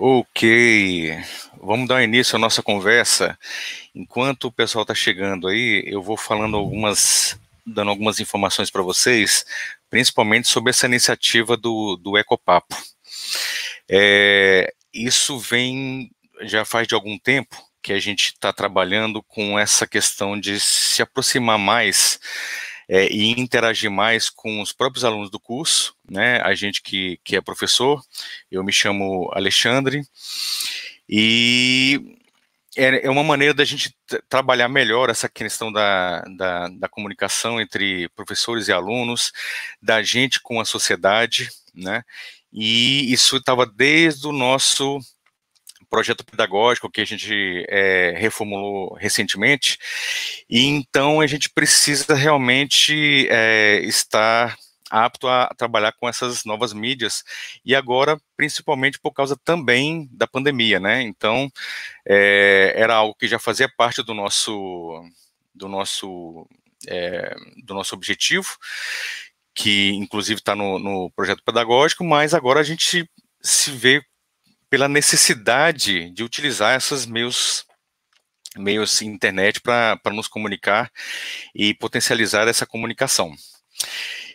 Ok, vamos dar início à nossa conversa. Enquanto o pessoal está chegando aí, eu vou falando algumas, dando algumas informações para vocês, principalmente sobre essa iniciativa do, do Ecopapo. É, isso vem já faz de algum tempo que a gente está trabalhando com essa questão de se aproximar mais é, e interagir mais com os próprios alunos do curso, né? A gente que, que é professor, eu me chamo Alexandre, e é, é uma maneira da gente trabalhar melhor essa questão da, da, da, comunicação entre professores e alunos, da gente com a sociedade, né? E isso estava desde o nosso projeto pedagógico que a gente é, reformulou recentemente, e então a gente precisa realmente é, estar apto a trabalhar com essas novas mídias e agora principalmente por causa também da pandemia, né? Então é, era algo que já fazia parte do nosso do nosso é, do nosso objetivo, que inclusive está no, no projeto pedagógico, mas agora a gente se vê pela necessidade de utilizar esses meios meios internet para nos comunicar e potencializar essa comunicação.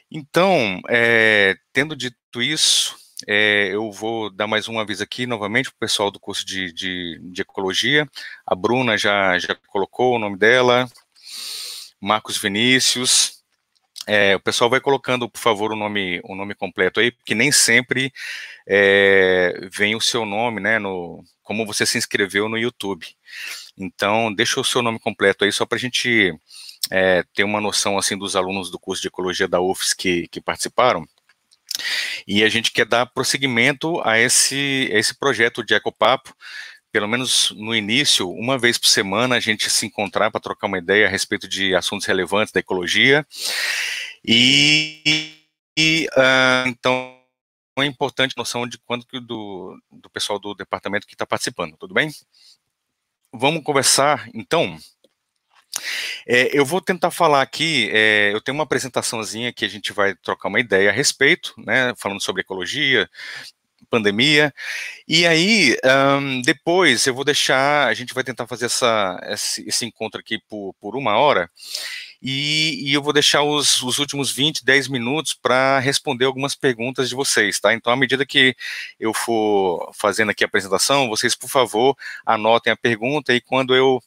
Então, é, tendo dito isso, é, eu vou dar mais um aviso aqui novamente para o pessoal do curso de, de, de, ecologia. A Bruna já, já colocou o nome dela, Marcos Vinícius, é, o pessoal vai colocando, por favor, o nome, o nome completo aí, porque nem sempre é, vem o seu nome, né? No, como você se inscreveu no YouTube. Então, deixa o seu nome completo aí, só para a gente é, ter uma noção assim dos alunos do curso de Ecologia da UFS que, que participaram. E a gente quer dar prosseguimento a esse, a esse projeto de Ecopapo, pelo menos no início, uma vez por semana, a gente se encontrar para trocar uma ideia a respeito de assuntos relevantes da ecologia. E, e uh, então é importante a noção de quanto que do, do pessoal do departamento que está participando, tudo bem? Vamos conversar então. É, eu vou tentar falar aqui, é, eu tenho uma apresentaçãozinha que a gente vai trocar uma ideia a respeito, né, falando sobre ecologia, pandemia. E aí, um, depois eu vou deixar, a gente vai tentar fazer essa, esse, esse encontro aqui por, por uma hora, e, e eu vou deixar os, os, últimos 20, 10 minutos para responder algumas perguntas de vocês, tá? Então, à medida que eu for fazendo aqui a apresentação, vocês, por favor, anotem a pergunta e quando eu,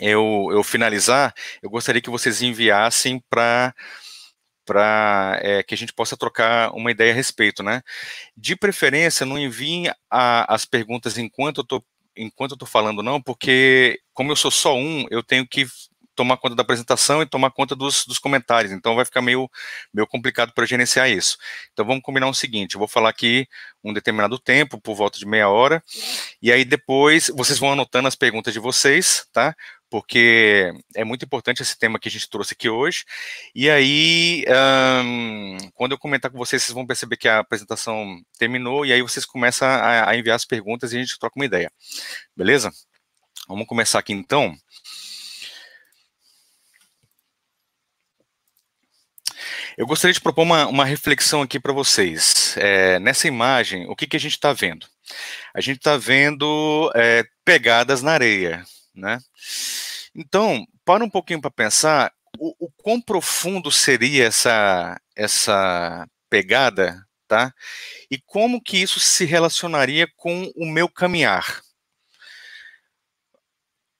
eu, eu finalizar, eu gostaria que vocês enviassem para para é, eh, que a gente possa trocar uma ideia a respeito, né? De preferência, não enviem as perguntas enquanto eu estou enquanto eu tô falando não, porque como eu sou só um, eu tenho que tomar conta da apresentação e tomar conta dos, dos comentários, então vai ficar meio, meio complicado para gerenciar isso. Então vamos combinar o seguinte, eu vou falar aqui um determinado tempo, por volta de meia hora, e aí depois vocês vão anotando as perguntas de vocês, tá? porque é muito importante esse tema que a gente trouxe aqui hoje. E aí, um, quando eu comentar com vocês, vocês vão perceber que a apresentação terminou e aí vocês começam a, a enviar as perguntas e a gente troca uma ideia. Beleza? Vamos começar aqui então. Eu gostaria de propor uma, uma reflexão aqui para vocês. É, nessa imagem, o que, que a gente está vendo? A gente está vendo é, pegadas na areia né? Então, para um pouquinho para pensar o, o quão profundo seria essa essa pegada, tá? E como que isso se relacionaria com o meu caminhar?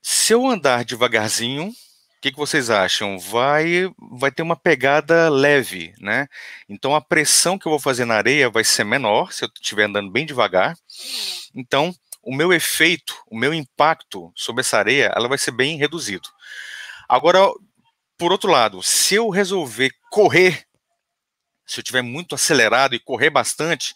Se eu andar devagarzinho, o que, que, vocês acham? Vai, vai ter uma pegada leve, né? Então a pressão que eu vou fazer na areia vai ser menor se eu estiver andando bem devagar. Então o meu efeito, o meu impacto sobre essa areia, ela vai ser bem reduzido. Agora, por outro lado, se eu resolver correr, se eu tiver muito acelerado e correr bastante,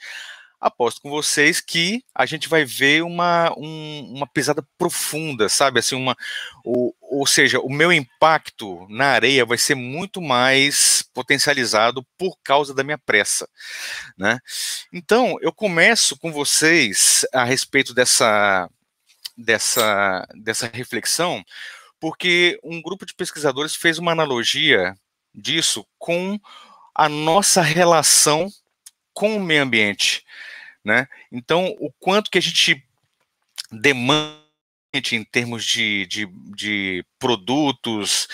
aposto com vocês que a gente vai ver uma, um, uma pisada profunda, sabe? Assim, uma, ou, ou seja, o meu impacto na areia vai ser muito mais potencializado por causa da minha pressa. Né? Então, eu começo com vocês a respeito dessa, dessa, dessa reflexão, porque um grupo de pesquisadores fez uma analogia disso com a nossa relação com o meio ambiente. Né? Então, o quanto que a gente demanda em termos de, de, de produtos,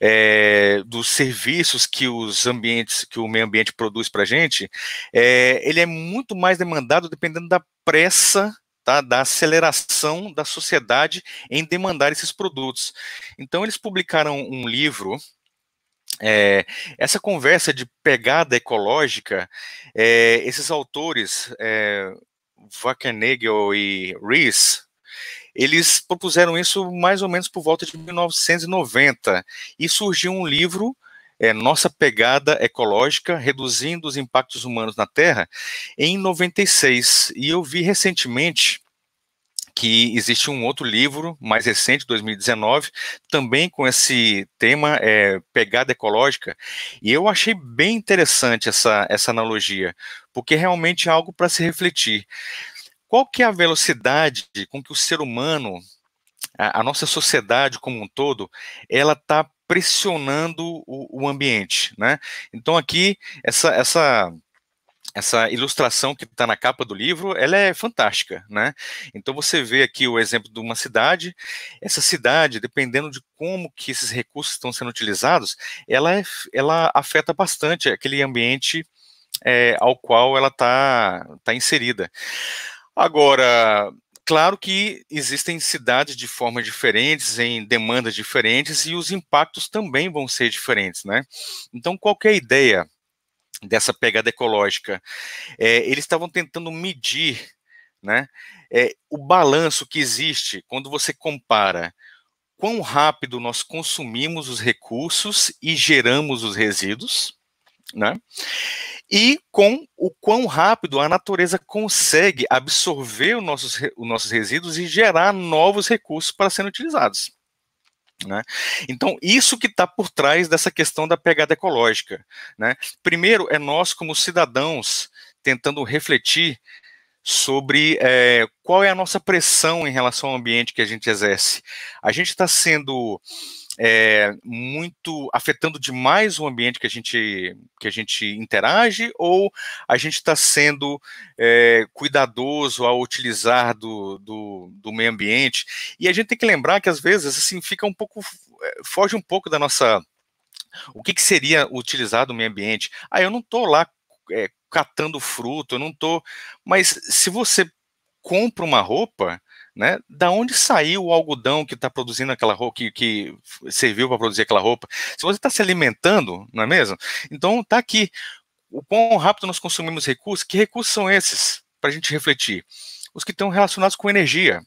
é, dos serviços que os ambientes, que o meio ambiente produz para a gente, é, ele é muito mais demandado dependendo da pressa Tá, da aceleração da sociedade em demandar esses produtos. Então, eles publicaram um livro. É, essa conversa de pegada ecológica, é, esses autores, é, Wackernagel e Rees, eles propuseram isso mais ou menos por volta de 1990 e surgiu um livro é, Nossa Pegada Ecológica, Reduzindo os Impactos Humanos na Terra, em 96. E eu vi recentemente que existe um outro livro, mais recente, 2019, também com esse tema, é, Pegada Ecológica, e eu achei bem interessante essa, essa analogia, porque realmente é algo para se refletir. Qual que é a velocidade com que o ser humano, a, a nossa sociedade como um todo, ela está pressionando o, o, ambiente, né? Então aqui essa essa essa ilustração que está na capa do livro, ela é fantástica, né? Então você vê aqui o exemplo de uma cidade. Essa cidade, dependendo de como que esses recursos estão sendo utilizados, ela é, ela afeta bastante aquele ambiente é, ao qual ela está tá inserida. Agora, claro que existem cidades de formas diferentes, em demandas diferentes, e os impactos também vão ser diferentes, né? Então, qualquer é ideia dessa pegada ecológica, é, eles estavam tentando medir, né, é, o balanço que existe quando você compara quão rápido nós consumimos os recursos e geramos os resíduos, né? E com o quão rápido a natureza consegue absorver os nossos, os nossos resíduos e gerar novos recursos para serem utilizados. Né? Então, isso que está por trás dessa questão da pegada ecológica. Né? Primeiro, é nós, como cidadãos, tentando refletir sobre é, qual é a nossa pressão em relação ao ambiente que a gente exerce. A gente está sendo é, muito afetando demais o ambiente que a gente, que a gente interage ou a gente está sendo é, cuidadoso ao utilizar do, do, do, meio ambiente? E a gente tem que lembrar que às vezes assim fica um pouco eh, foge um pouco da nossa o que, que seria utilizar do meio ambiente? Ah, eu não estou lá é, catando fruto, eu não estou. Mas se você compra uma roupa, né? Da onde saiu o algodão que está produzindo aquela roupa, que, que serviu para produzir aquela roupa? Se você está se alimentando, não é mesmo? Então está aqui. O quão rápido nós consumimos recursos, que recursos são esses? Para a gente refletir. Os que estão relacionados com energia.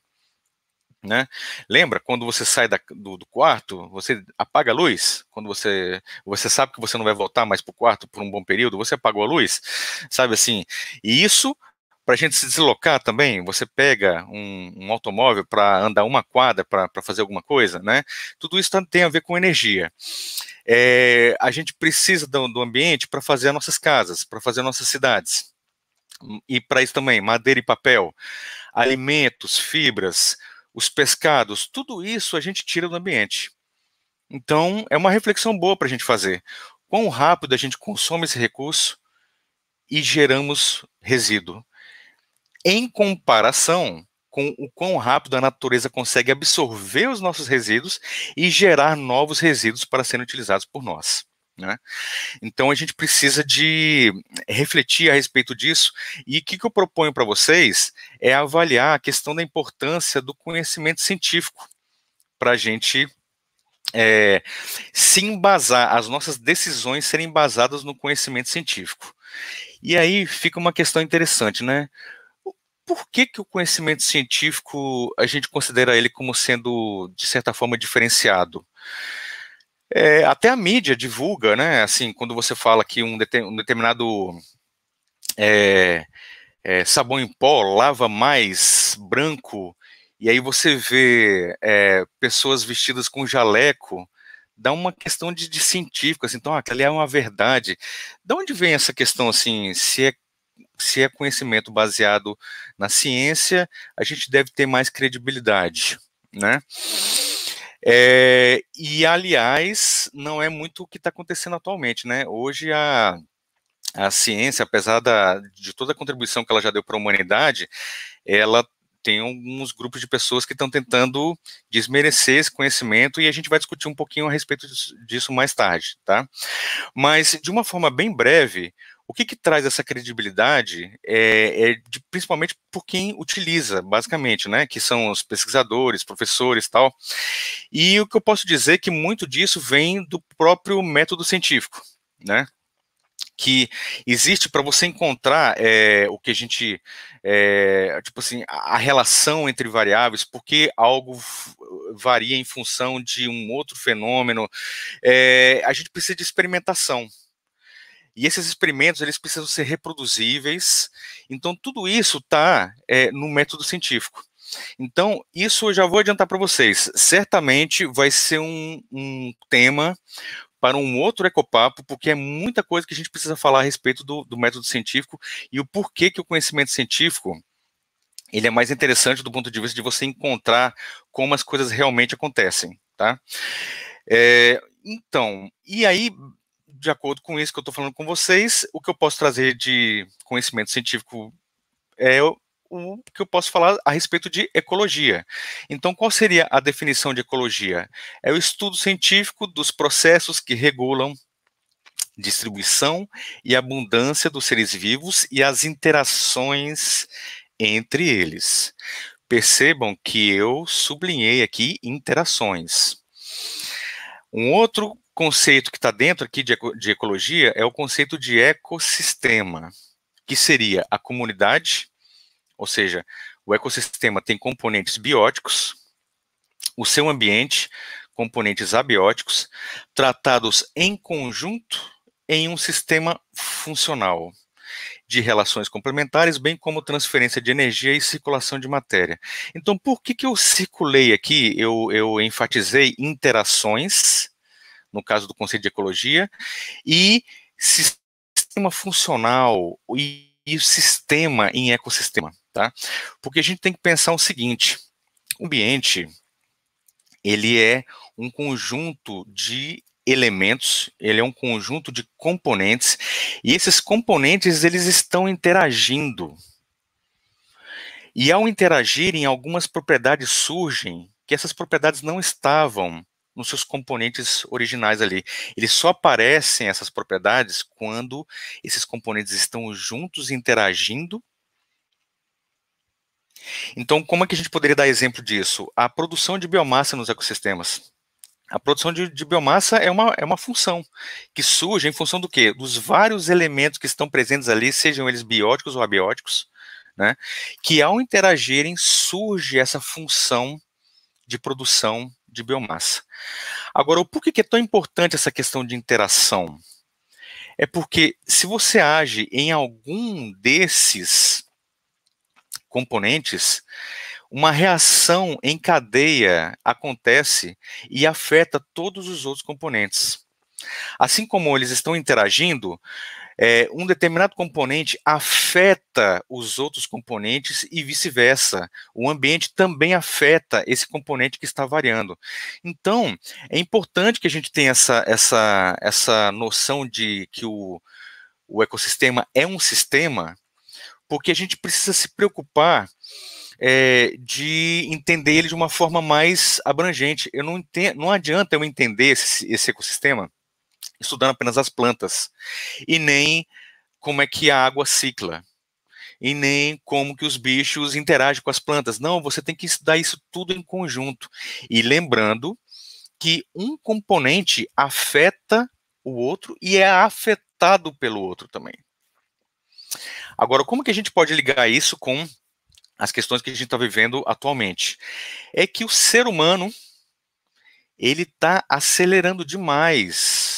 Né? Lembra quando você sai da, do, do, quarto, você apaga a luz? Quando você você sabe que você não vai voltar mais para o quarto por um bom período, você apagou a luz, sabe assim? E isso para a gente se deslocar também, você pega um, um automóvel para andar uma quadra para fazer alguma coisa, né? Tudo isso tem a ver com energia. É, a gente precisa do, do ambiente para fazer as nossas casas, para fazer nossas cidades. E para isso também, madeira e papel, alimentos, fibras, os pescados, tudo isso a gente tira do ambiente. Então, é uma reflexão boa para a gente fazer. Quão rápido a gente consome esse recurso e geramos resíduo em comparação com o quão rápido a natureza consegue absorver os nossos resíduos e gerar novos resíduos para serem utilizados por nós. Né? Então a gente precisa de refletir a respeito disso e o que, que eu proponho para vocês é avaliar a questão da importância do conhecimento científico para a gente é, se embasar, as nossas decisões serem embasadas no conhecimento científico. E aí fica uma questão interessante, né? por que, que o conhecimento científico a gente considera ele como sendo, de certa forma, diferenciado? É, até a mídia divulga, né? Assim, quando você fala que um, de, um determinado é, é, sabão em pó lava mais branco, e aí você vê é, pessoas vestidas com jaleco, dá uma questão de, de científico, assim, então ah, aquela é uma verdade. De onde vem essa questão, assim, se é se é conhecimento baseado na ciência, a gente deve ter mais credibilidade, né? É, e, aliás, não é muito o que está acontecendo atualmente, né? Hoje a, a ciência, apesar da, de toda a contribuição que ela já deu para a humanidade, ela tem alguns grupos de pessoas que estão tentando desmerecer esse conhecimento e a gente vai discutir um pouquinho a respeito disso mais tarde, tá? Mas, de uma forma bem breve, o que, que traz essa credibilidade é, é de, principalmente por quem utiliza, basicamente, né? Que são os pesquisadores, professores, tal. E o que eu posso dizer é que muito disso vem do próprio método científico, né? que existe para você encontrar é, o que a gente é, tipo assim a relação entre variáveis porque algo varia em função de um outro fenômeno é, a gente precisa de experimentação e esses experimentos eles precisam ser reproduzíveis. Então tudo isso está é, eh, no método científico. Então isso eu já vou adiantar para vocês. Certamente vai ser um, um tema para um outro ecopapo, porque é muita coisa que a gente precisa falar a respeito do, do método científico e o porquê que o conhecimento científico ele é mais interessante do ponto de vista de você encontrar como as coisas realmente acontecem, tá? É, então, e aí, de acordo com isso que eu estou falando com vocês, o que eu posso trazer de conhecimento científico é o que eu posso falar a respeito de ecologia. Então, qual seria a definição de ecologia? É o estudo científico dos processos que regulam distribuição e abundância dos seres vivos e as interações entre eles. Percebam que eu sublinhei aqui interações. Um outro conceito que está dentro aqui de, eco, de ecologia é o conceito de ecossistema, que seria a comunidade, ou seja, o ecossistema tem componentes bióticos, o seu ambiente, componentes abióticos, tratados em conjunto em um sistema funcional de relações complementares, bem como transferência de energia e circulação de matéria. Então, por que, que eu circulei aqui, eu, eu enfatizei interações no caso do Conselho de Ecologia, e sistema funcional e, e sistema em ecossistema, tá? Porque a gente tem que pensar o seguinte, o ambiente, ele é um conjunto de elementos, ele é um conjunto de componentes, e esses componentes, eles estão interagindo. E ao interagirem, algumas propriedades surgem que essas propriedades não estavam nos seus componentes originais ali. Eles só aparecem essas propriedades quando esses componentes estão juntos interagindo. Então, como é que a gente poderia dar exemplo disso? A produção de biomassa nos ecossistemas. A produção de, de biomassa é uma, é uma função que surge em função do quê? Dos vários elementos que estão presentes ali, sejam eles bióticos ou abióticos, né? que ao interagirem surge essa função de produção de biomassa. Agora, por que é tão importante essa questão de interação? É porque se você age em algum desses componentes, uma reação em cadeia acontece e afeta todos os outros componentes. Assim como eles estão interagindo, é, um determinado componente afeta os outros componentes e vice-versa. O ambiente também afeta esse componente que está variando. Então, é importante que a gente tenha essa, essa, essa noção de que o, o ecossistema é um sistema, porque a gente precisa se preocupar é, de entender ele de uma forma mais abrangente. Eu não entendo, não adianta eu entender esse, esse ecossistema estudando apenas as plantas, e nem como é que a água cicla, e nem como que os bichos interagem com as plantas. Não, você tem que estudar isso tudo em conjunto. E lembrando que um componente afeta o outro e é afetado pelo outro também. Agora, como que a gente pode ligar isso com as questões que a gente está vivendo atualmente? É que o ser humano ele está acelerando demais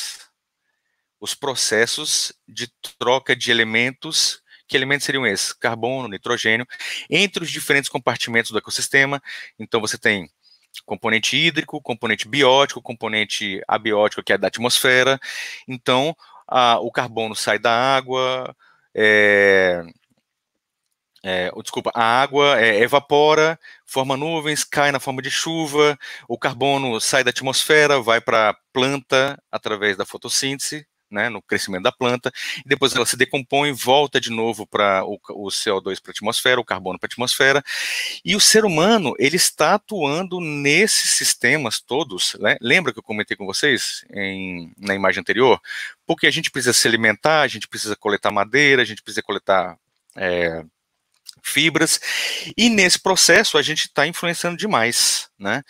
os processos de troca de elementos. Que elementos seriam esses? Carbono, nitrogênio, entre os diferentes compartimentos do ecossistema. Então, você tem componente hídrico, componente biótico, componente abiótico, que é da atmosfera. Então, a, o carbono sai da água, é, é, desculpa, a água é, evapora, forma nuvens, cai na forma de chuva, o carbono sai da atmosfera, vai para a planta através da fotossíntese, né, no crescimento da planta, e depois ela se decompõe, volta de novo para o, o, CO2 para a atmosfera, o carbono para a atmosfera, e o ser humano, ele está atuando nesses sistemas todos, né? lembra que eu comentei com vocês em, na imagem anterior? Porque a gente precisa se alimentar, a gente precisa coletar madeira, a gente precisa coletar... É, fibras, e nesse processo a gente está influenciando demais, né?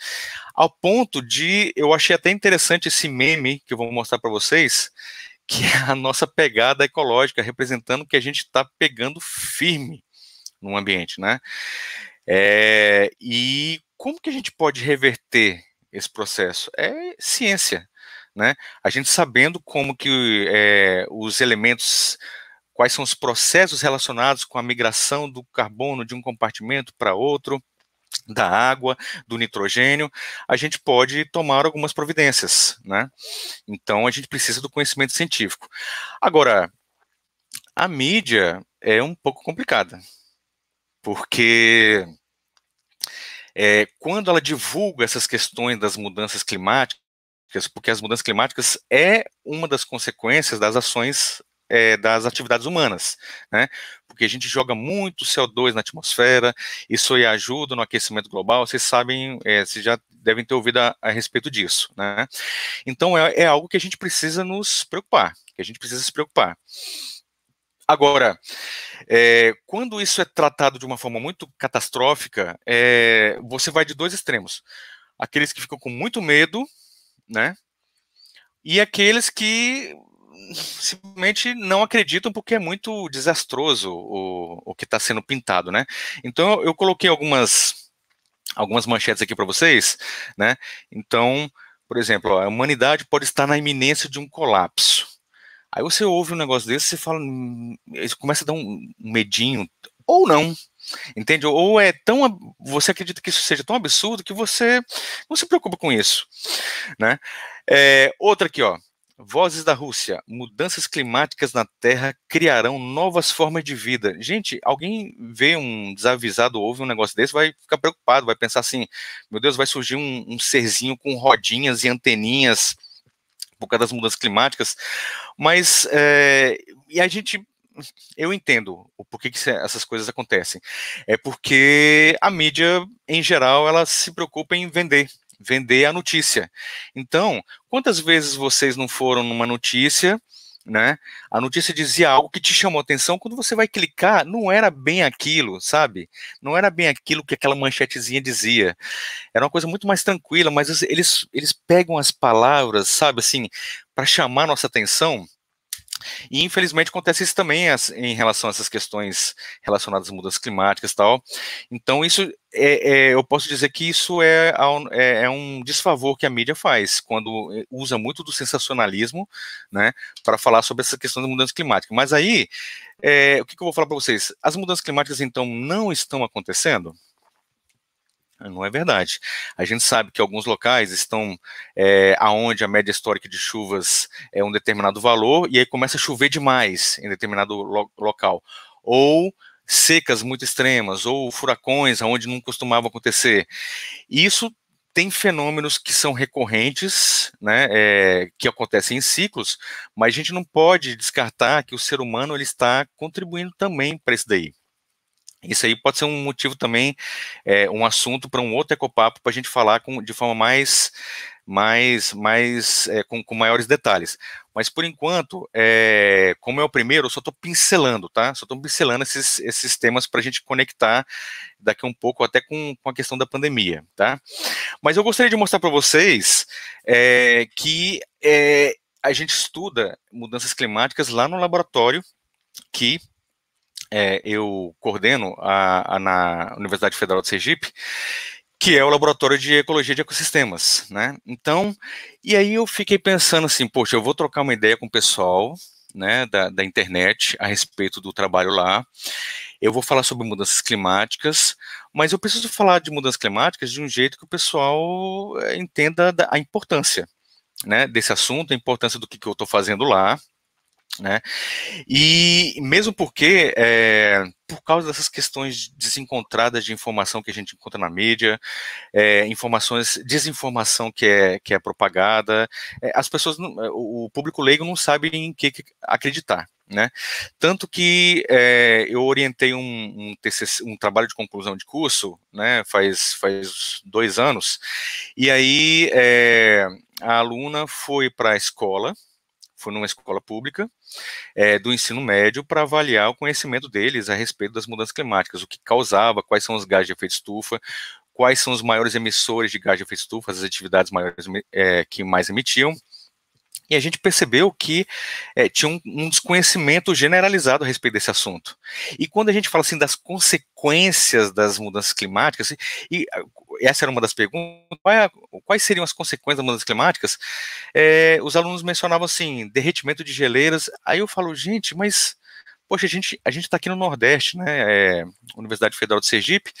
Ao ponto de, eu achei até interessante esse meme que eu vou mostrar para vocês, que é a nossa pegada ecológica, representando que a gente está pegando firme no ambiente, né? É, e como que a gente pode reverter esse processo? É ciência, né? A gente sabendo como que é, os elementos, quais são os processos relacionados com a migração do carbono de um compartimento para outro, da água, do nitrogênio, a gente pode tomar algumas providências, né? Então a gente precisa do conhecimento científico. Agora, a mídia é um pouco complicada, porque é, quando ela divulga essas questões das mudanças climáticas, porque as mudanças climáticas é uma das consequências das ações é, das atividades humanas, né? Porque a gente joga muito CO2 na atmosfera, isso aí ajuda no aquecimento global, vocês sabem, é, vocês já devem ter ouvido a, a respeito disso, né? Então é, é algo que a gente precisa nos preocupar, que a gente precisa se preocupar. Agora, é, quando isso é tratado de uma forma muito catastrófica, é, você vai de dois extremos. Aqueles que ficam com muito medo, né? E aqueles que simplesmente não acreditam porque é muito desastroso o, o que está sendo pintado, né? Então eu coloquei algumas algumas manchetes aqui para vocês, né? Então, por exemplo, ó, a humanidade pode estar na iminência de um colapso. Aí você ouve um negócio desse, você fala, hum, começa a dar um medinho ou não, entende? Ou é tão você acredita que isso seja tão absurdo que você não se preocupa com isso, né? É, outra aqui, ó Vozes da Rússia. Mudanças climáticas na Terra criarão novas formas de vida. Gente, alguém vê um desavisado, ouve um negócio desse, vai ficar preocupado, vai pensar assim: meu Deus, vai surgir um, um serzinho com rodinhas e anteninhas por causa das mudanças climáticas. Mas, é, e a gente eu entendo o porquê que essas coisas acontecem. É porque a mídia, em geral, ela se preocupa em vender vender a notícia. Então, quantas vezes vocês não foram numa notícia, né? A notícia dizia algo que te chamou atenção, quando você vai clicar, não era bem aquilo, sabe? Não era bem aquilo que aquela manchetezinha dizia. Era uma coisa muito mais tranquila, mas eles, eles pegam as palavras, sabe, assim, para chamar nossa atenção e infelizmente acontece isso também as, em relação a essas questões relacionadas às mudanças climáticas e tal. Então, isso é, é, eu posso dizer que isso é, é, é, um desfavor que a mídia faz quando eh, usa muito do sensacionalismo né, para falar sobre essa questão das mudanças climáticas. Mas aí, eh, o que, que eu vou falar para vocês? As mudanças climáticas então não estão acontecendo? Não é verdade. A gente sabe que alguns locais estão é, aonde a média histórica de chuvas é um determinado valor e aí começa a chover demais em determinado lo local. Ou secas muito extremas, ou furacões aonde não costumava acontecer. Isso tem fenômenos que são recorrentes, né, é, que acontecem em ciclos, mas a gente não pode descartar que o ser humano ele está contribuindo também para isso daí. Isso aí pode ser um motivo também, é, um assunto para um outro ecopapo para a gente falar com, de forma mais, mais, mais é, com, com, maiores detalhes. Mas por enquanto, é, como é o primeiro, eu só estou pincelando, tá? Só estou pincelando esses, esses temas para a gente conectar daqui um pouco até com, com a questão da pandemia, tá? Mas eu gostaria de mostrar para vocês que a gente estuda mudanças climáticas lá no laboratório que é, eu coordeno a, a, na Universidade Federal de Sergipe, que é o Laboratório de Ecologia de Ecosistemas, né? Então, e aí eu fiquei pensando assim, poxa, eu vou trocar uma ideia com o pessoal, né, da, da internet a respeito do trabalho lá, eu vou falar sobre mudanças climáticas, mas eu preciso falar de mudanças climáticas de um jeito que o pessoal é, entenda a importância, né, desse assunto, a importância do que, que eu estou fazendo lá, né? E mesmo porque, é, por causa dessas questões desencontradas de informação que a gente encontra na mídia, é, informações, desinformação que é, que é propagada, é, as pessoas, não, é, o público leigo não sabe em que acreditar. Né? Tanto que é, eu orientei um, um, TCC, um, trabalho de conclusão de curso, né, faz, faz dois anos, e aí é, a aluna foi para a escola, foi numa escola pública, é, do ensino médio para avaliar o conhecimento deles a respeito das mudanças climáticas, o que causava, quais são os gases de efeito estufa, quais são os maiores emissores de gás de efeito estufa, as atividades maiores é, que mais emitiam, e a gente percebeu que é, tinha um, um, desconhecimento generalizado a respeito desse assunto. E quando a gente fala assim das consequências das mudanças climáticas, e, e essa era uma das perguntas, é, quais seriam as consequências das mudanças climáticas? É, os alunos mencionavam assim, derretimento de geleiras. Aí eu falo, gente, mas poxa, a gente a gente está aqui no Nordeste, né? É, Universidade Federal de Sergipe,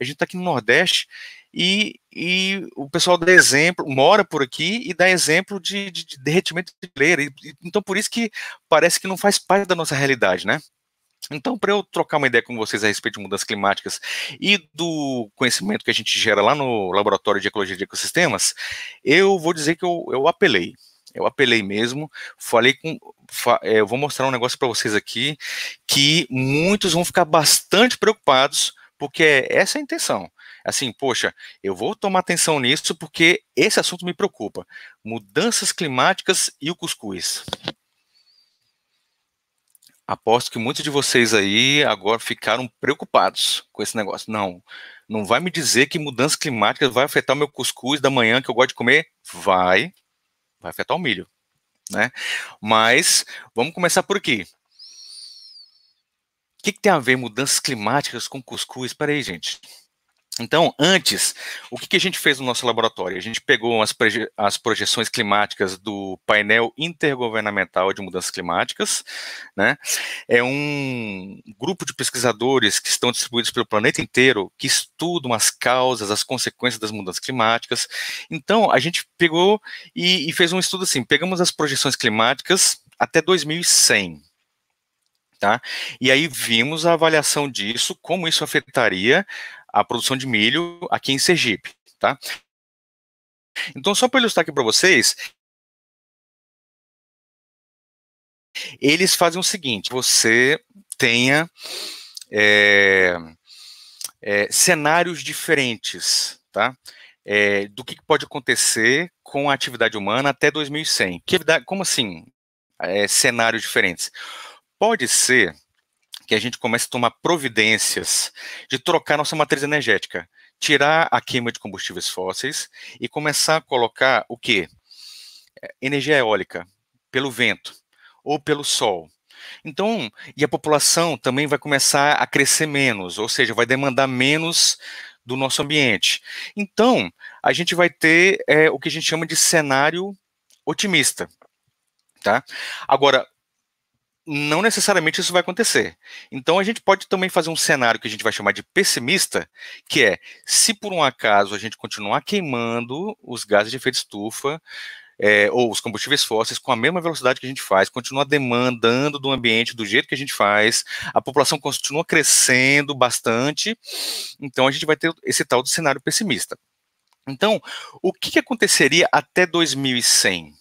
a gente está aqui no Nordeste e, e o pessoal dá exemplo, mora por aqui e dá exemplo de, de, de derretimento de geleira. então, por isso que parece que não faz parte da nossa realidade, né? Então, para eu trocar uma ideia com vocês a respeito de mudanças climáticas e do conhecimento que a gente gera lá no Laboratório de Ecologia de Ecosistemas, eu vou dizer que eu, eu apelei. Eu apelei mesmo, falei com. É, eu vou mostrar um negócio para vocês aqui que muitos vão ficar bastante preocupados, porque é essa é a intenção assim, poxa, eu vou tomar atenção nisso porque esse assunto me preocupa. Mudanças climáticas e o cuscuz. Aposto que muitos de vocês aí agora ficaram preocupados com esse negócio. Não, não vai me dizer que mudanças climáticas vai afetar o meu cuscuz da manhã que eu gosto de comer? Vai, vai afetar o milho, né? Mas vamos começar por aqui. O que, que tem a ver mudanças climáticas com cuscuz? Espera aí, gente. Então, antes, o que, que, a gente fez no nosso laboratório? A gente pegou as, as projeções climáticas do painel intergovernamental de mudanças climáticas, né? É um grupo de pesquisadores que estão distribuídos pelo planeta inteiro que estudam as causas, as consequências das mudanças climáticas. Então, a gente pegou e, e fez um estudo assim: pegamos as projeções climáticas até 2100, tá? E aí vimos a avaliação disso, como isso afetaria a produção de milho aqui em Sergipe, tá? Então, só para ilustrar aqui para vocês, eles fazem o seguinte: você tenha é, é, cenários diferentes, tá? É, do que pode acontecer com a atividade humana até 2100. Que, como assim? cenários diferentes. Pode ser que a gente comece a tomar providências de trocar nossa matriz energética, tirar a queima de combustíveis fósseis e começar a colocar o quê? É, energia eólica, pelo vento ou pelo sol. Então, e a população também vai começar a crescer menos, ou seja, vai demandar menos do nosso ambiente. Então, a gente vai ter é, o que a gente chama de cenário otimista. Tá? Agora, não necessariamente isso vai acontecer. Então a gente pode também fazer um cenário que a gente vai chamar de pessimista, que é se por um acaso a gente continuar queimando os gases de efeito estufa é, ou os combustíveis fósseis com a mesma velocidade que a gente faz, continuar demandando do ambiente do jeito que a gente faz, a população continua crescendo bastante, então a gente vai ter esse tal do cenário pessimista. Então, o que, que aconteceria até 2100?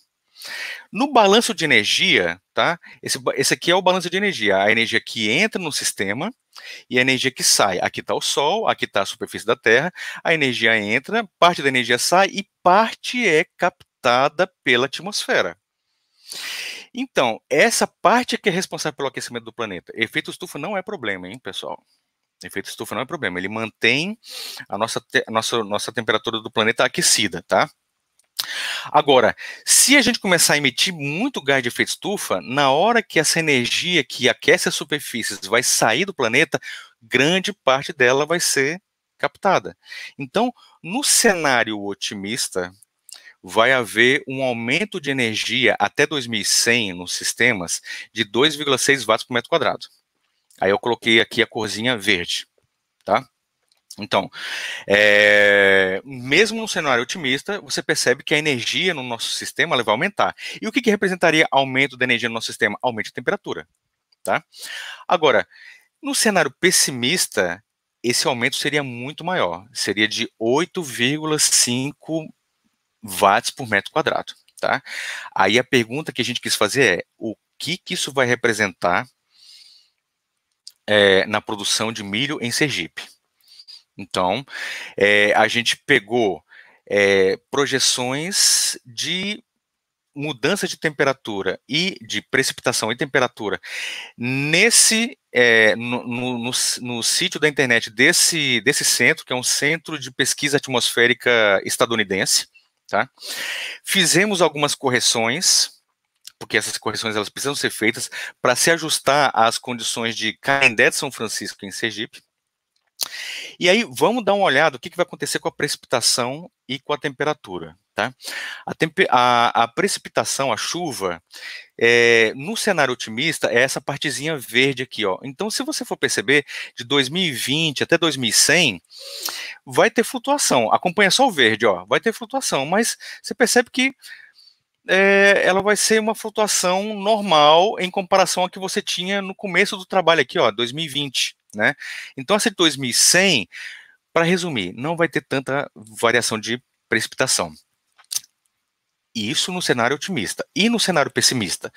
No balanço de energia, tá? Esse, esse aqui é o balanço de energia, a energia que entra no sistema e a energia que sai. Aqui está o Sol, aqui está a superfície da Terra, a energia entra, parte da energia sai e parte é captada pela atmosfera. Então, essa parte que é responsável pelo aquecimento do planeta. Efeito estufa não é problema, hein, pessoal? Efeito estufa não é problema. Ele mantém a nossa, te a nossa, nossa temperatura do planeta aquecida, tá? Agora, se a gente começar a emitir muito gás de efeito estufa, na hora que essa energia que aquece as superfícies vai sair do planeta, grande parte dela vai ser captada. Então, no cenário otimista, vai haver um aumento de energia até 2100 nos sistemas de 2,6 watts por metro quadrado. Aí eu coloquei aqui a corzinha verde, tá? Então, é, mesmo num cenário otimista, você percebe que a energia no nosso sistema vai aumentar. E o que, que representaria aumento da energia no nosso sistema? Aumento de temperatura. Tá? Agora, no cenário pessimista, esse aumento seria muito maior, seria de 8,5 watts por metro quadrado. Tá? Aí a pergunta que a gente quis fazer é o que, que isso vai representar é, na produção de milho em Sergipe. Então, é, a gente pegou é, projeções de mudança de temperatura e de precipitação e temperatura nesse é, no, no, no, no, sítio da internet desse, desse centro, que é um centro de pesquisa atmosférica estadunidense. Tá? Fizemos algumas correções, porque essas correções elas precisam ser feitas para se ajustar às condições de Caindé de São Francisco em Sergipe. E aí, vamos dar uma olhada o que, que vai acontecer com a precipitação e com a temperatura. Tá? A, temp a, a precipitação, a chuva, é, no cenário otimista, é essa partezinha verde aqui. Ó. Então, se você for perceber, de 2020 até 2100, vai ter flutuação. Acompanha só o verde, ó, vai ter flutuação, mas você percebe que é, ela vai ser uma flutuação normal em comparação à que você tinha no começo do trabalho aqui, ó, 2020. Né? Então, a 2100, para resumir, não vai ter tanta variação de precipitação. Isso no cenário otimista. E no cenário pessimista?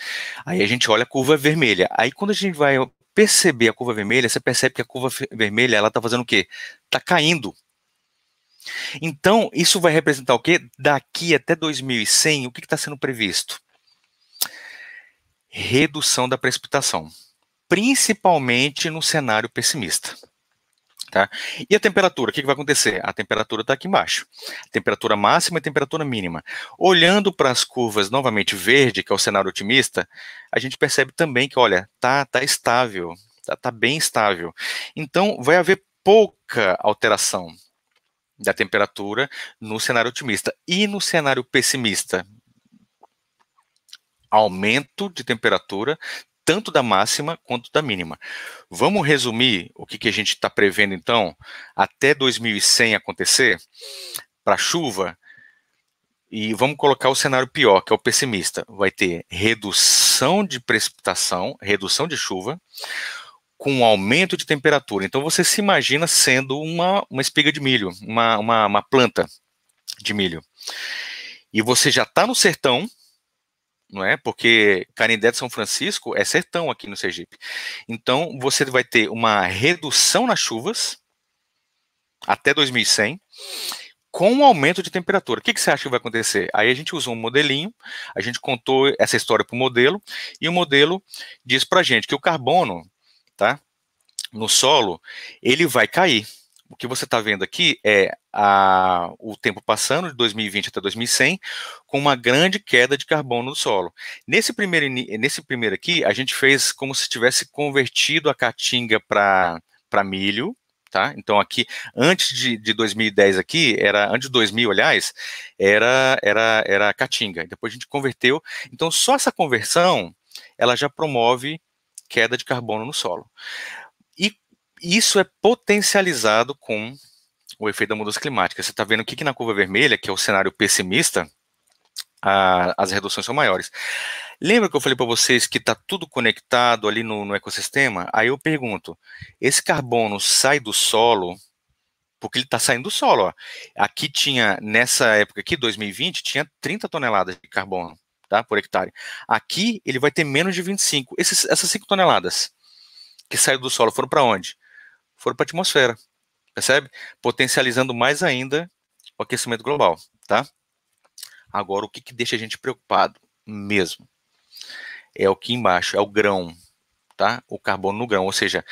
Aí a gente olha a curva vermelha. Aí quando a gente vai perceber a curva vermelha, você percebe que a curva vermelha ela está fazendo o quê? Está caindo. Então, isso vai representar o quê? Daqui até 2100, o que está sendo previsto? Redução da precipitação principalmente no cenário pessimista. Tá? E a temperatura, o que, que vai acontecer? A temperatura está aqui embaixo. Temperatura máxima e temperatura mínima. Olhando para as curvas novamente verde, que é o cenário otimista, a gente percebe também que, olha, tá, tá estável, tá, tá bem estável. Então, vai haver pouca alteração da temperatura no cenário otimista. E no cenário pessimista, aumento de temperatura, tanto da máxima quanto da mínima. Vamos resumir o que, que a gente está prevendo, então, até 2100 acontecer, para chuva, e vamos colocar o cenário pior, que é o pessimista. Vai ter redução de precipitação, redução de chuva, com aumento de temperatura. Então, você se imagina sendo uma, uma espiga de milho, uma, uma, uma planta de milho. E você já está no sertão, não é? Porque Canindé de São Francisco é sertão aqui no Sergipe. Então, você vai ter uma redução nas chuvas até 2100 com um aumento de temperatura. O que, que, você acha que vai acontecer? Aí a gente usou um modelinho, a gente contou essa história para o modelo, e o modelo diz para a gente que o carbono, tá? No solo, ele vai cair. O que você está vendo aqui é a, o tempo passando, de 2020 até 2100, com uma grande queda de carbono no solo. Nesse primeiro, nesse primeiro aqui, a gente fez como se tivesse convertido a caatinga para milho, tá? Então aqui, antes de, de 2010 aqui, era, antes de 2000, aliás, era, era, era caatinga. Depois a gente converteu. Então só essa conversão, ela já promove queda de carbono no solo. E isso é potencializado com o efeito da mudança climática. Você está vendo que, que na curva vermelha, que é o cenário pessimista, a, as reduções são maiores. Lembra que eu falei para vocês que está tudo conectado ali no, no ecossistema? Aí eu pergunto: esse carbono sai do solo? Porque ele está saindo do solo. Ó. Aqui tinha, nessa época aqui, 2020, tinha 30 toneladas de carbono tá, por hectare. Aqui ele vai ter menos de 25. Esses, essas 5 toneladas que saíram do solo foram para onde? Foram para a atmosfera percebe? Potencializando mais ainda o aquecimento global, tá? Agora, o que, que deixa a gente preocupado mesmo? É o que embaixo, é o grão, tá? O carbono no grão, ou seja,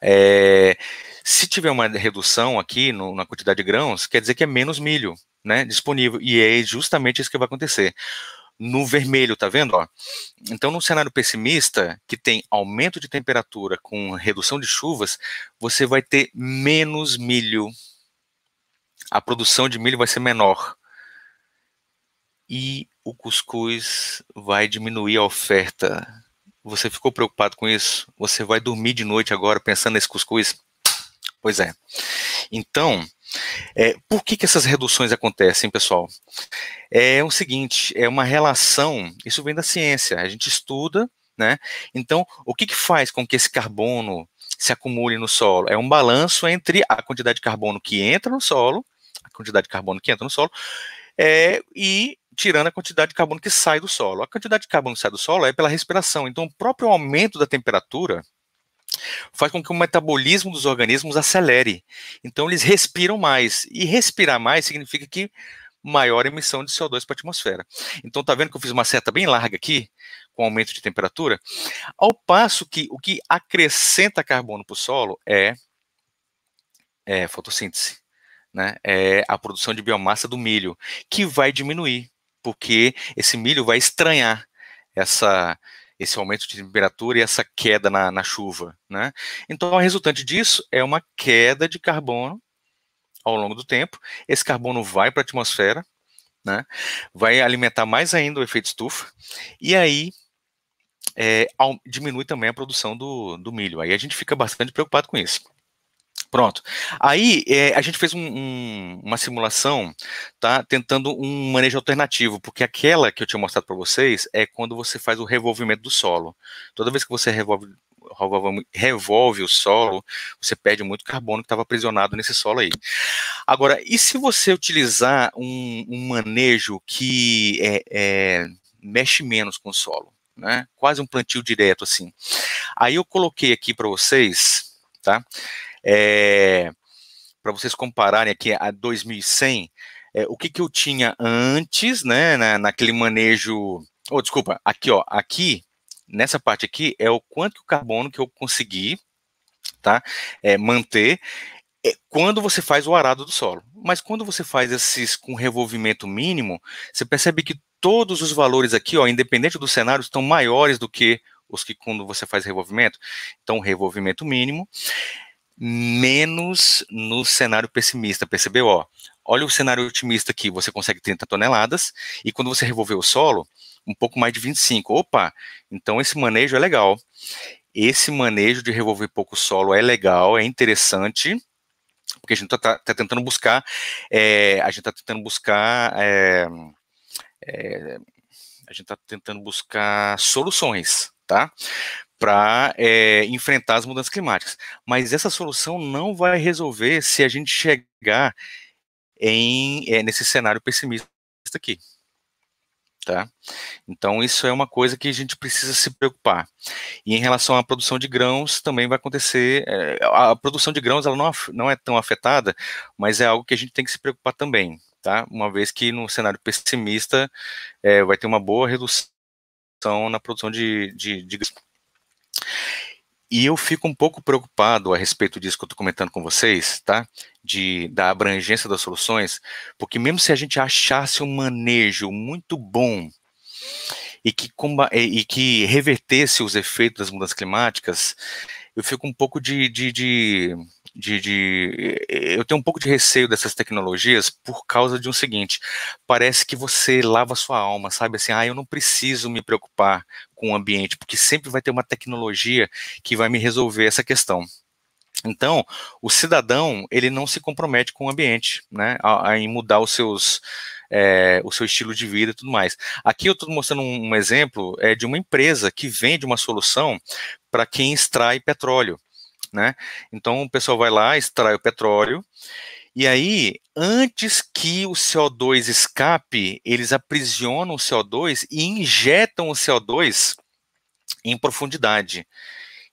é, se tiver uma redução aqui no, na quantidade de grãos, quer dizer que é menos milho, né, disponível, e é justamente isso que vai acontecer no vermelho, tá vendo? Ó? Então, num cenário pessimista, que tem aumento de temperatura com redução de chuvas, você vai ter menos milho. A produção de milho vai ser menor. E o cuscuz vai diminuir a oferta. Você ficou preocupado com isso? Você vai dormir de noite agora pensando nesse cuscuz? Pois é. Então, é, por que, que essas reduções acontecem, pessoal? É o seguinte, é uma relação, isso vem da ciência, a gente estuda, né? Então, o que, que faz com que esse carbono se acumule no solo? É um balanço entre a quantidade de carbono que entra no solo, a quantidade de carbono que entra no solo, é, e tirando a quantidade de carbono que sai do solo. A quantidade de carbono que sai do solo é pela respiração. Então, o próprio aumento da temperatura faz com que o metabolismo dos organismos acelere. Então, eles respiram mais. E respirar mais significa que maior emissão de CO2 para a atmosfera. Então, está vendo que eu fiz uma seta bem larga aqui, com aumento de temperatura? Ao passo que o que acrescenta carbono para o solo é, é fotossíntese. Né, é a produção de biomassa do milho, que vai diminuir, porque esse milho vai estranhar essa esse aumento de temperatura e essa queda na, na chuva. Né? Então, a resultante disso é uma queda de carbono ao longo do tempo. Esse carbono vai para a atmosfera, né? vai alimentar mais ainda o efeito estufa, e aí é, diminui também a produção do, do milho. Aí a gente fica bastante preocupado com isso. Pronto. Aí é, a gente fez um, um, uma simulação, tá? Tentando um manejo alternativo, porque aquela que eu tinha mostrado para vocês é quando você faz o revolvimento do solo. Toda vez que você revolve, revolve, o solo, você perde muito carbono que estava aprisionado nesse solo aí. Agora, e se você utilizar um, um manejo que é, é, mexe menos com o solo, né? Quase um plantio direto assim. Aí eu coloquei aqui para vocês, tá? é, para vocês compararem aqui a 2100, é, o que, que eu tinha antes, né, na, naquele manejo, oh, desculpa, aqui, ó, aqui, nessa parte aqui, é o quanto o carbono que eu consegui, tá, é, manter, é, quando você faz o arado do solo. Mas quando você faz esses com revolvimento mínimo, você percebe que todos os valores aqui, ó, independente do cenário, estão maiores do que os que quando você faz revolvimento. Então, revolvimento mínimo menos no cenário pessimista, percebeu? Ó, olha o cenário otimista aqui, você consegue 30 toneladas, e quando você revolver o solo, um pouco mais de 25. Opa, então esse manejo é legal. Esse manejo de revolver pouco solo é legal, é interessante, porque a gente está tá, tá tentando buscar, é, a gente está tentando buscar, é, é, a gente está tentando buscar soluções, tá? para é, eh, enfrentar as mudanças climáticas. Mas essa solução não vai resolver se a gente chegar em, é, nesse cenário pessimista aqui. Tá? Então, isso é uma coisa que a gente precisa se preocupar. E em relação à produção de grãos, também vai acontecer. Eh, a produção de grãos ela não, não é tão afetada, mas é algo que a gente tem que se preocupar também. Tá? Uma vez que no cenário pessimista é, vai ter uma boa redução na produção de, de, de grãos. E eu fico um pouco preocupado a respeito disso que eu estou comentando com vocês, tá? De, da abrangência das soluções, porque mesmo se a gente achasse um manejo muito bom e que, e que revertesse os efeitos das mudanças climáticas, eu fico um pouco de, de, de de, de, eu tenho um pouco de receio dessas tecnologias por causa de um seguinte, parece que você lava sua alma, sabe assim, ah, eu não preciso me preocupar com o ambiente, porque sempre vai ter uma tecnologia que vai me resolver essa questão. Então, o cidadão, ele não se compromete com o ambiente, né, a, a, em mudar os seus, é, o seu estilo de vida e tudo mais. Aqui eu estou mostrando um, um exemplo é, de uma empresa que vende uma solução para quem extrai petróleo né? Então o pessoal vai lá, extrai o petróleo, e aí, antes que o CO2 escape, eles aprisionam o CO2 e injetam o CO2 em profundidade.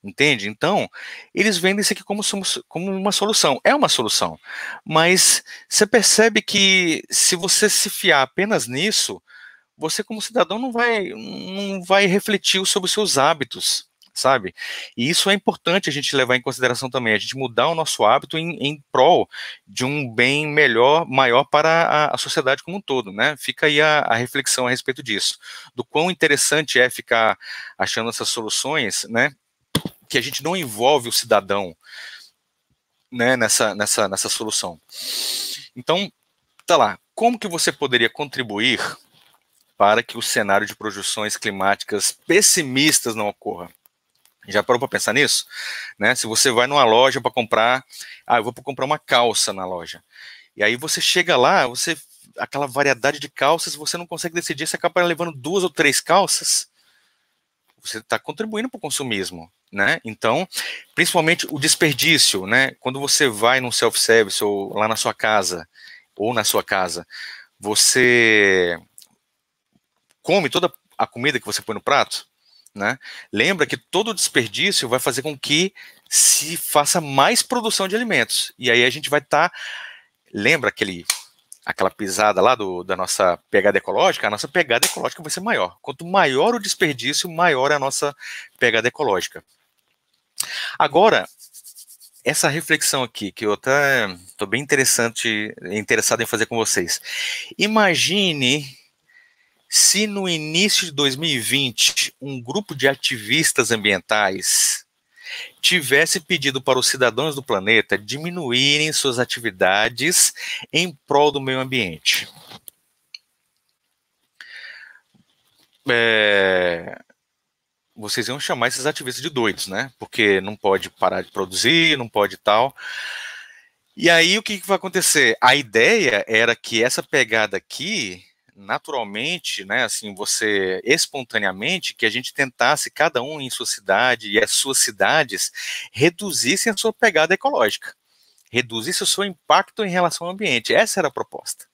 Entende? Então, eles vendem isso aqui como, como uma solução. É uma solução. Mas você percebe que se você se fiar apenas nisso, você, como cidadão, não vai, não vai refletir sobre os seus hábitos sabe? E isso é importante a gente levar em consideração também, a gente mudar o nosso hábito em, em prol de um bem melhor, maior para a, a sociedade como um todo, né? Fica aí a, a, reflexão a respeito disso, do quão interessante é ficar achando essas soluções, né? Que a gente não envolve o cidadão, né? Nessa, nessa, nessa solução. Então, tá lá. Como que você poderia contribuir para que o cenário de projeções climáticas pessimistas não ocorra? Já parou para pensar nisso? Né? Se você vai numa loja para comprar, ah, eu vou comprar uma calça na loja. E aí você chega lá, você aquela variedade de calças, você não consegue decidir se acaba levando duas ou três calças. Você está contribuindo para o consumismo, né? Então, principalmente o desperdício, né? Quando você vai num self-service ou lá na sua casa ou na sua casa, você come toda a comida que você põe no prato, né? Lembra que todo desperdício vai fazer com que se faça mais produção de alimentos. E aí a gente vai estar. Tá... Lembra aquele, aquela pisada lá do, da nossa pegada ecológica? A nossa pegada ecológica vai ser maior. Quanto maior o desperdício, maior é a nossa pegada ecológica. Agora, essa reflexão aqui, que eu estou bem interessante, interessado em fazer com vocês. Imagine se no início de 2020 um grupo de ativistas ambientais tivesse pedido para os cidadãos do planeta diminuírem suas atividades em prol do meio ambiente. É, vocês iam chamar esses ativistas de doidos, né? Porque não pode parar de produzir, não pode tal. E aí o que, que vai acontecer? A ideia era que essa pegada aqui naturalmente, né, assim, você espontaneamente que a gente tentasse cada um em sua cidade e as suas cidades reduzissem a sua pegada ecológica, reduzissem o seu impacto em relação ao ambiente. Essa era a proposta,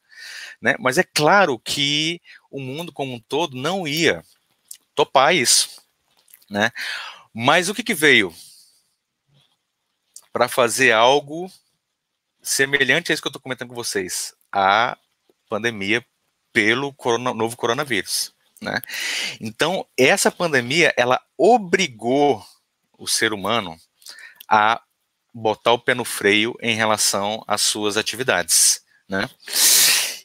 né? Mas é claro que o mundo como um todo não ia topar isso, né? Mas o que, que veio para fazer algo semelhante a isso que eu estou comentando com vocês? A pandemia pelo corona, novo coronavírus. Né? Então, essa pandemia, ela obrigou o ser humano a botar o pé no freio em relação às suas atividades. Né?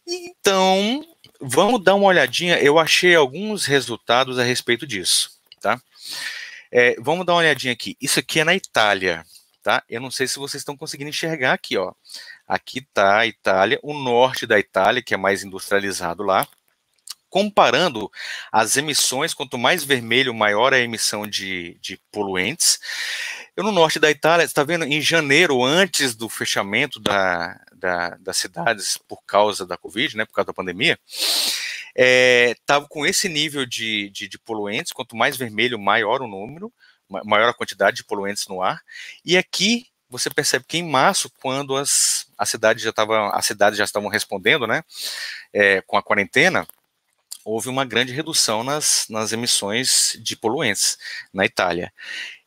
Então, vamos dar uma olhadinha. Eu achei alguns resultados a respeito disso. Tá? É, vamos dar uma olhadinha aqui. Isso aqui é na Itália. Tá? Eu não sei se vocês estão conseguindo enxergar aqui, ó. Aqui está a Itália, o norte da Itália, que é mais industrializado lá. Comparando as emissões, quanto mais vermelho, maior é a emissão de, de poluentes. Eu, no norte da Itália, está vendo, em janeiro, antes do fechamento da, da, das cidades por causa da Covid, né, por causa da pandemia, estava é, com esse nível de, de, de poluentes, quanto mais vermelho, maior o número, maior a quantidade de poluentes no ar. E aqui você percebe que em março, quando as, a cidade já estava, as cidades já estavam respondendo, né, é, com a quarentena, houve uma grande redução nas, nas emissões de poluentes na Itália.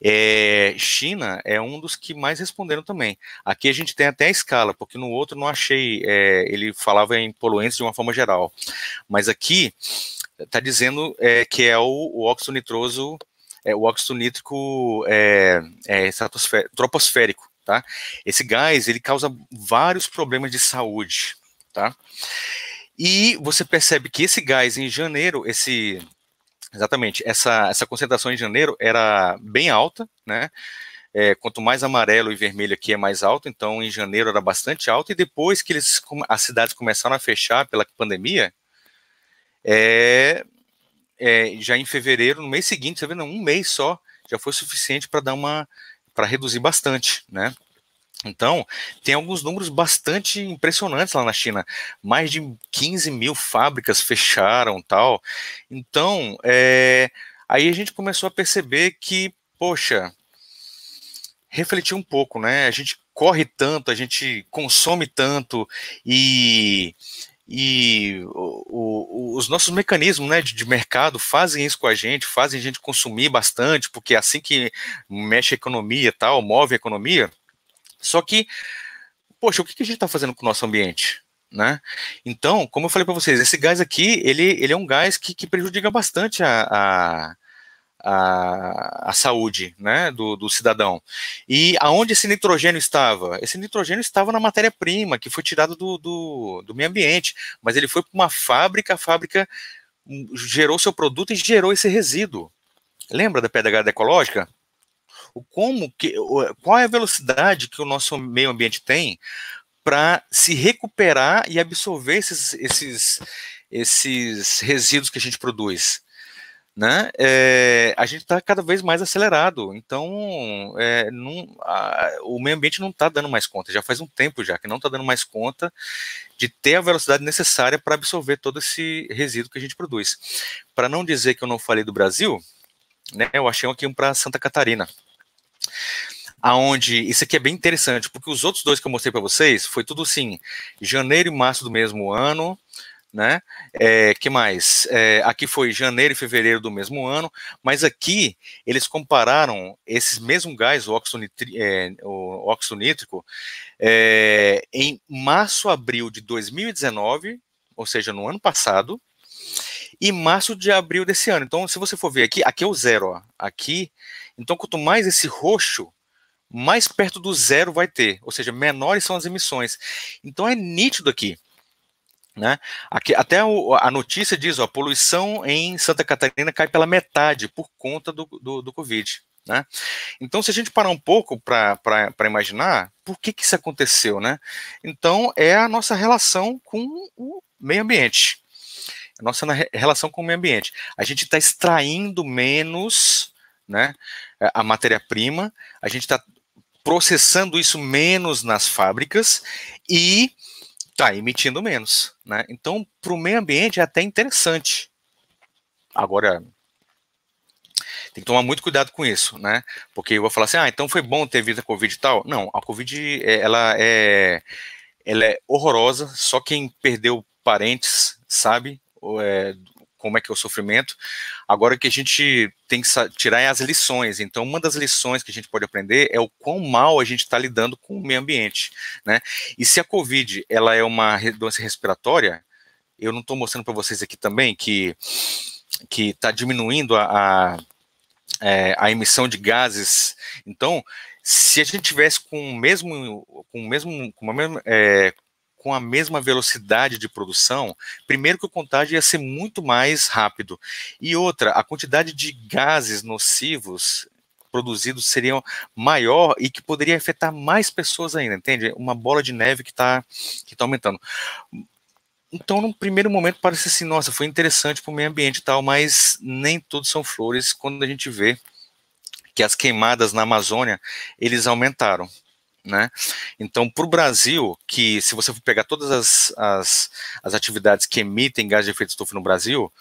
É, China é um dos que mais responderam também. Aqui a gente tem até a escala, porque no outro não achei, é, ele falava em poluentes de uma forma geral. Mas aqui está dizendo é, que é o, o óxido nitroso, é, o óxido nítrico é, é troposférico, Tá? Esse gás ele causa vários problemas de saúde, tá? E você percebe que esse gás em janeiro, esse exatamente essa, essa concentração em janeiro era bem alta, né? É, quanto mais amarelo e vermelho aqui é mais alto, então em janeiro era bastante alto e depois que eles as cidades começaram a fechar pela pandemia, é, é, já em fevereiro, no mês seguinte, você vê, não, um mês só já foi suficiente para dar uma para reduzir bastante, né? Então, tem alguns números bastante impressionantes lá na China. Mais de 15 mil fábricas fecharam tal. Então, é, aí a gente começou a perceber que, poxa, refletir um pouco, né? A gente corre tanto, a gente consome tanto e e o, o, os nossos mecanismos né, de, de, mercado fazem isso com a gente, fazem a gente consumir bastante, porque é assim que mexe a economia tal, move a economia. Só que, poxa, o que, que a gente está fazendo com o nosso ambiente? Né? Então, como eu falei para vocês, esse gás aqui, ele, ele é um gás que, que prejudica bastante a, a a, a saúde né, do, do, cidadão. E aonde esse nitrogênio estava? Esse nitrogênio estava na matéria-prima, que foi tirada do, do, do meio ambiente, mas ele foi para uma fábrica, a fábrica gerou seu produto e gerou esse resíduo. Lembra da pedagada ecológica? O como que, qual é a velocidade que o nosso meio ambiente tem para se recuperar e absorver esses, esses, esses resíduos que a gente produz? né, é, a gente está cada vez mais acelerado. Então, é, eh, não, a, o meio ambiente não está dando mais conta. Já faz um tempo já que não está dando mais conta de ter a velocidade necessária para absorver todo esse resíduo que a gente produz. Para não dizer que eu não falei do Brasil, né, eu achei um aqui um para Santa Catarina. Aonde isso aqui é bem interessante, porque os outros dois que eu mostrei para vocês foi tudo assim, janeiro e março do mesmo ano, né? É, que mais? É, aqui foi janeiro e fevereiro do mesmo ano, mas aqui eles compararam esses mesmos gás, o óxido, nitri, é, o óxido nítrico, é, em março, abril de 2019, ou seja, no ano passado, e março de abril desse ano. Então, se você for ver aqui, aqui é o zero, ó, aqui. Então, quanto mais esse roxo, mais perto do zero vai ter, ou seja, menores são as emissões. Então, é nítido aqui né? Aqui, até o, a notícia diz, ó, a poluição em Santa Catarina cai pela metade por conta do, do, do Covid. Né? Então, se a gente parar um pouco para imaginar por que, que isso aconteceu, né? Então, é a nossa relação com o meio ambiente. A nossa relação com o meio ambiente. A gente está extraindo menos né, a matéria-prima, a gente está processando isso menos nas fábricas e está emitindo menos. Né? Então, para o meio ambiente é até interessante. Agora, tem que tomar muito cuidado com isso, né? Porque eu vou falar assim, ah, então foi bom ter vindo a Covid e tal. Não, a Covid, é, ela é, ela é horrorosa, só quem perdeu parentes sabe é, como é que é o sofrimento. Agora que a gente tem que tirar é as lições. Então, uma das lições que a gente pode aprender é o quão mal a gente está lidando com o meio ambiente, né? E se a COVID ela é uma doença respiratória, eu não estou mostrando para vocês aqui também que que está diminuindo a, a, é, a emissão de gases. Então, se a gente tivesse com o mesmo, com o mesmo, com a mesma, é, com a mesma velocidade de produção, primeiro que o contágio ia ser muito mais rápido. E outra, a quantidade de gases nocivos produzidos seriam maior e que poderia afetar mais pessoas ainda, entende? Uma bola de neve que está que tá aumentando. Então, no primeiro momento, parece assim, nossa, foi interessante para o meio ambiente e tal, mas nem tudo são flores quando a gente vê que as queimadas na Amazônia, eles aumentaram. Né? Então, para o Brasil, que se você for pegar todas as, as, as, atividades que emitem gás de efeito estufa no Brasil,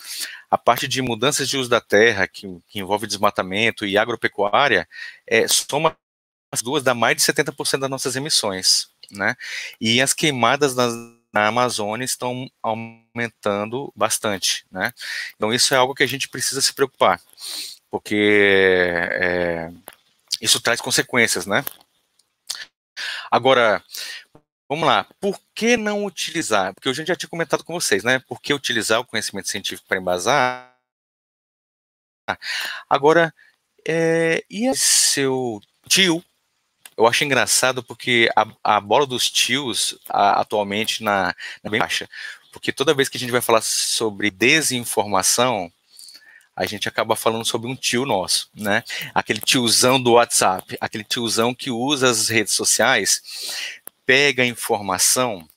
a parte de mudanças de uso da terra, que, que envolve desmatamento e agropecuária, é, soma as duas, dá mais de 70% das nossas emissões. Né? E as queimadas nas, na Amazônia estão aumentando bastante. Né? Então, isso é algo que a gente precisa se preocupar, porque é, isso traz consequências, né? Agora, vamos lá, por que não utilizar? Porque eu já tinha comentado com vocês, né? Por que utilizar o conhecimento científico para embasar? Agora, é, e seu tio? Eu acho engraçado porque a, a bola dos tios a, atualmente na, na bem baixa. Porque toda vez que a gente vai falar sobre desinformação, a gente acaba falando sobre um tio nosso, né? Aquele tiozão do WhatsApp, aquele tiozão que usa as redes sociais, pega a informação,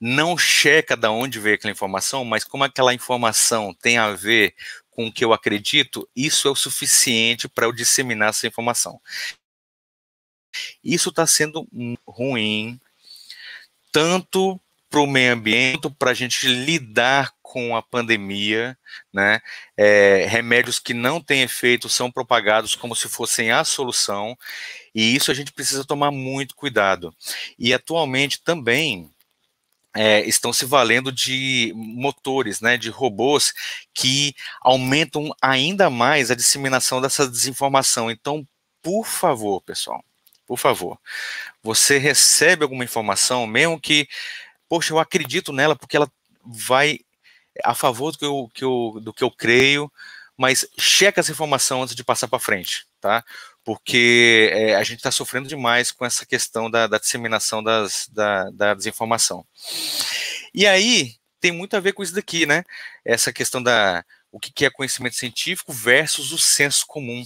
não checa da onde veio aquela informação, mas como aquela informação tem a ver com o que eu acredito, isso é o suficiente para eu disseminar essa informação. Isso está sendo ruim, tanto para o meio ambiente, para a gente lidar com a pandemia, né? É, remédios que não têm efeito são propagados como se fossem a solução, e isso a gente precisa tomar muito cuidado. E atualmente também é, estão se valendo de motores, né, de robôs que aumentam ainda mais a disseminação dessa desinformação. Então, por favor, pessoal, por favor, você recebe alguma informação, mesmo que, poxa, eu acredito nela porque ela vai a favor do que eu, que eu, do que eu creio, mas checa essa informação antes de passar para frente, tá? Porque é, a gente está sofrendo demais com essa questão da, da disseminação das, da, da desinformação. E aí tem muito a ver com isso daqui, né? Essa questão da o que é conhecimento científico versus o senso comum,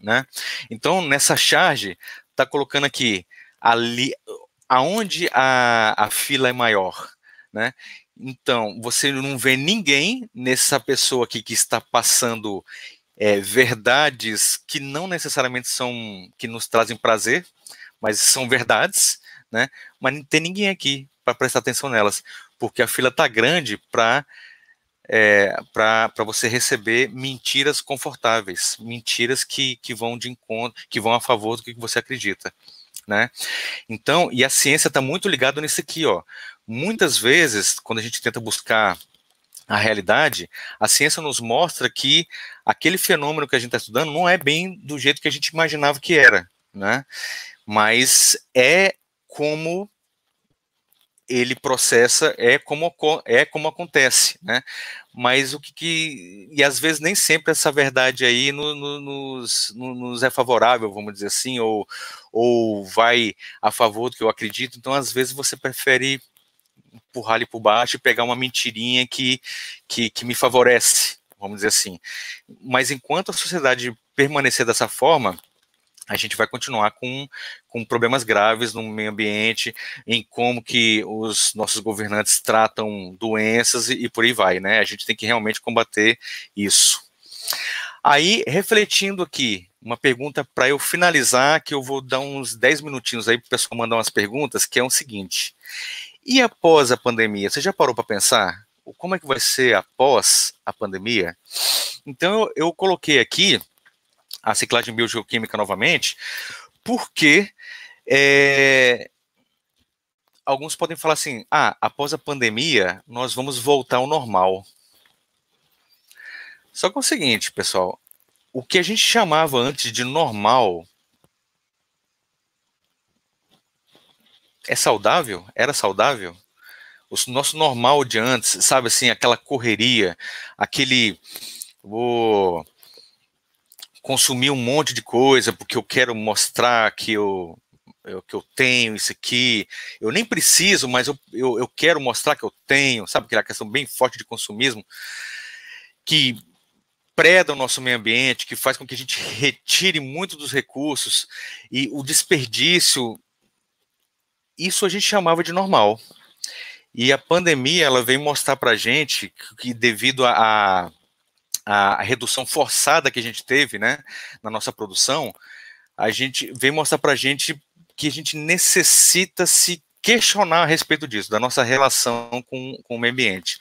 né? Então nessa charge está colocando aqui ali aonde a, a fila é maior, né? Então, você não vê ninguém nessa pessoa aqui que está passando é, verdades que não necessariamente são que nos trazem prazer, mas são verdades, né? Mas não tem ninguém aqui para prestar atenção nelas, porque a fila tá grande para é, para você receber mentiras confortáveis, mentiras que, que vão de encontro, que vão a favor do que você acredita. Né? Então, e a ciência está muito ligada nisso aqui, ó. Muitas vezes, quando a gente tenta buscar a realidade, a ciência nos mostra que aquele fenômeno que a gente está estudando não é bem do jeito que a gente imaginava que era, né? Mas é como ele processa é como é como acontece, né? Mas o que, que e às vezes nem sempre essa verdade aí no, no, nos, no, nos é favorável, vamos dizer assim, ou, ou vai a favor do que eu acredito. Então às vezes você prefere empurrar ali por baixo e pegar uma mentirinha que, que, que me favorece, vamos dizer assim. Mas enquanto a sociedade permanecer dessa forma, a gente vai continuar com, com problemas graves no meio ambiente, em como que os nossos governantes tratam doenças e, e por aí vai, né? A gente tem que realmente combater isso. Aí, refletindo aqui, uma pergunta para eu finalizar, que eu vou dar uns 10 minutinhos aí para o pessoal mandar umas perguntas, que é o seguinte. E após a pandemia, você já parou para pensar? Como é que vai ser após a pandemia? Então, eu, eu coloquei aqui a ciclagem biogeoquímica novamente, porque é, alguns podem falar assim: ah, após a pandemia, nós vamos voltar ao normal. Só que é o seguinte, pessoal, o que a gente chamava antes de normal é saudável? Era saudável? O nosso normal de antes, sabe assim, aquela correria, aquele. oh, consumir um monte de coisa porque eu quero mostrar que eu, eu é que eu tenho isso aqui. Eu nem preciso, mas eu, eu, eu quero mostrar que eu tenho, sabe? Aquela é questão bem forte de consumismo que preda o nosso meio ambiente, que faz com que a gente retire muito dos recursos e o desperdício, isso a gente chamava de normal. E a pandemia ela veio mostrar para a gente que devido a, a a, redução forçada que a gente teve né, na nossa produção, a gente vem mostrar para a gente que a gente necessita se questionar a respeito disso, da nossa relação com, com o meio ambiente,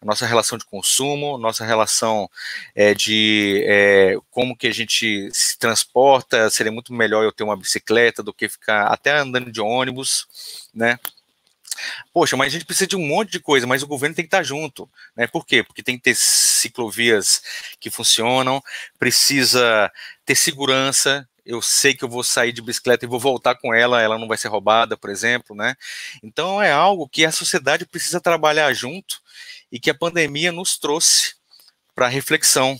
a nossa relação de consumo, nossa relação é, de é, como que a gente se transporta, seria muito melhor eu ter uma bicicleta do que ficar até andando de ônibus, né? Poxa, mas a gente precisa de um monte de coisa, mas o governo tem que estar junto. Né? Por quê? Porque tem que ter ciclovias que funcionam, precisa ter segurança. Eu sei que eu vou sair de bicicleta e vou voltar com ela, ela não vai ser roubada, por exemplo, né? Então é algo que a sociedade precisa trabalhar junto e que a pandemia nos trouxe para reflexão,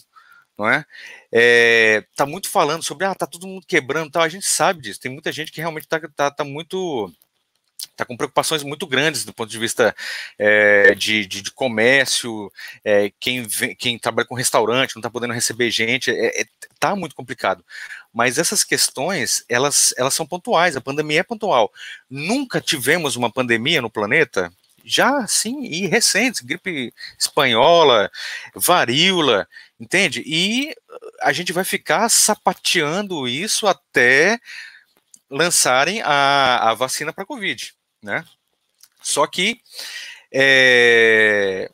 não é? é? Tá muito falando sobre, ah, tá todo mundo quebrando, tal. A gente sabe disso. Tem muita gente que realmente tá, tá, tá muito está com preocupações muito grandes do ponto de vista é, de, de, de, comércio, é, quem, vem, quem trabalha com restaurante não está podendo receber gente, está é, é tá muito complicado. Mas essas questões, elas, elas são pontuais, a pandemia é pontual. Nunca tivemos uma pandemia no planeta, já sim, e recentes, gripe espanhola, varíola, entende? E a gente vai ficar sapateando isso até lançarem a, a vacina para Covid, né? Só que é,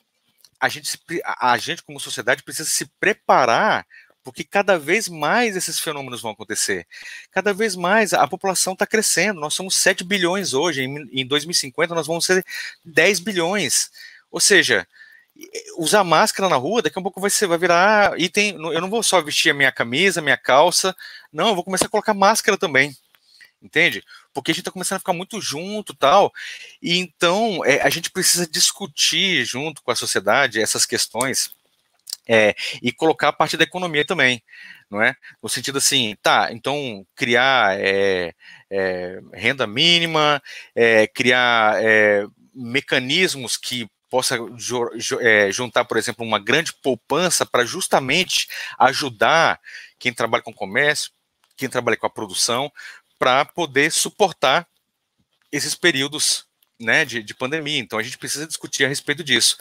a, gente, a gente, como sociedade, precisa se preparar porque cada vez mais esses fenômenos vão acontecer. Cada vez mais a população está crescendo. Nós somos 7 bilhões hoje, em, em 2050 nós vamos ser 10 bilhões. Ou seja, usar máscara na rua, daqui a pouco vai, ser, vai virar ah, item. Eu não vou só vestir a minha camisa, minha calça, não, eu vou começar a colocar máscara também entende? Porque a gente está começando a ficar muito junto tal, e então é, a gente precisa discutir junto com a sociedade essas questões é, e colocar a parte da economia também, não é? No sentido assim, tá, então criar é, renda mínima, criar mecanismos que possa juntar, por exemplo, uma grande poupança para justamente ajudar quem trabalha com comércio, quem trabalha com a produção, para poder suportar esses períodos né, de, de, pandemia. Então a gente precisa discutir a respeito disso.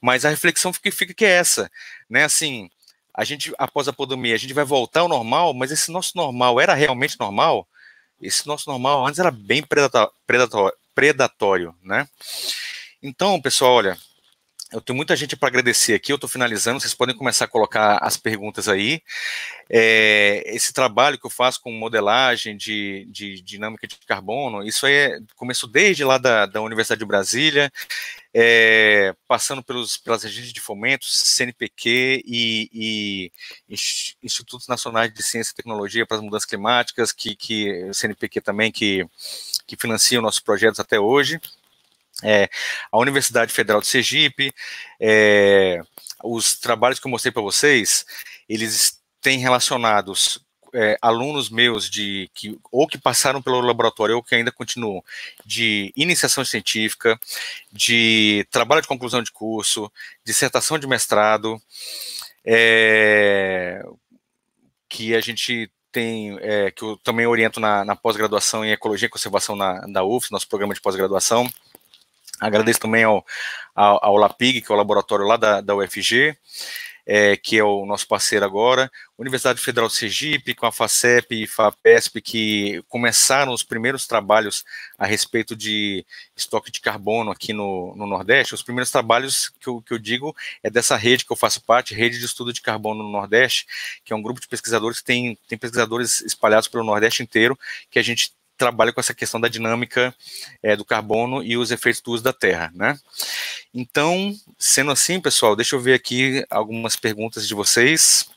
Mas a reflexão que fica que é essa, né? Assim, a gente após a pandemia a gente vai voltar ao normal, mas esse nosso normal era realmente normal? Esse nosso normal antes era bem predatório, predatório né? Então, pessoal, olha, eu tenho muita gente para agradecer aqui. Eu estou finalizando. Vocês podem começar a colocar as perguntas aí. É, esse trabalho que eu faço com modelagem de, de dinâmica de carbono, isso é começou desde lá da, da Universidade de Brasília, é, passando pelos, pelas agências de fomento, CNPq e, e Institutos Nacionais de Ciência e Tecnologia para as Mudanças Climáticas, que, que CNPq também que, que financia nossos projetos até hoje é, a Universidade Federal de Sergipe, é, os trabalhos que eu mostrei para vocês, eles têm relacionados é, alunos meus de que ou que passaram pelo laboratório ou que ainda continuam de iniciação científica, de trabalho de conclusão de curso, dissertação de mestrado, é, que a gente tem, é, que eu também oriento na, na pós-graduação em Ecologia e Conservação na, da UFS, nosso programa de pós-graduação. Agradeço também ao, ao, ao LAPIG, que é o laboratório lá da, da UFG, é, que é o nosso parceiro agora, Universidade Federal de Sergipe, com a FACEP e FAPESP, que começaram os primeiros trabalhos a respeito de estoque de carbono aqui no, no Nordeste. Os primeiros trabalhos que eu, que eu, digo é dessa rede que eu faço parte, Rede de Estudo de Carbono no Nordeste, que é um grupo de pesquisadores que tem, tem pesquisadores espalhados pelo Nordeste inteiro, que a gente trabalha com essa questão da dinâmica é, do carbono e os efeitos do uso da terra, né? Então, sendo assim, pessoal, deixa eu ver aqui algumas perguntas de vocês.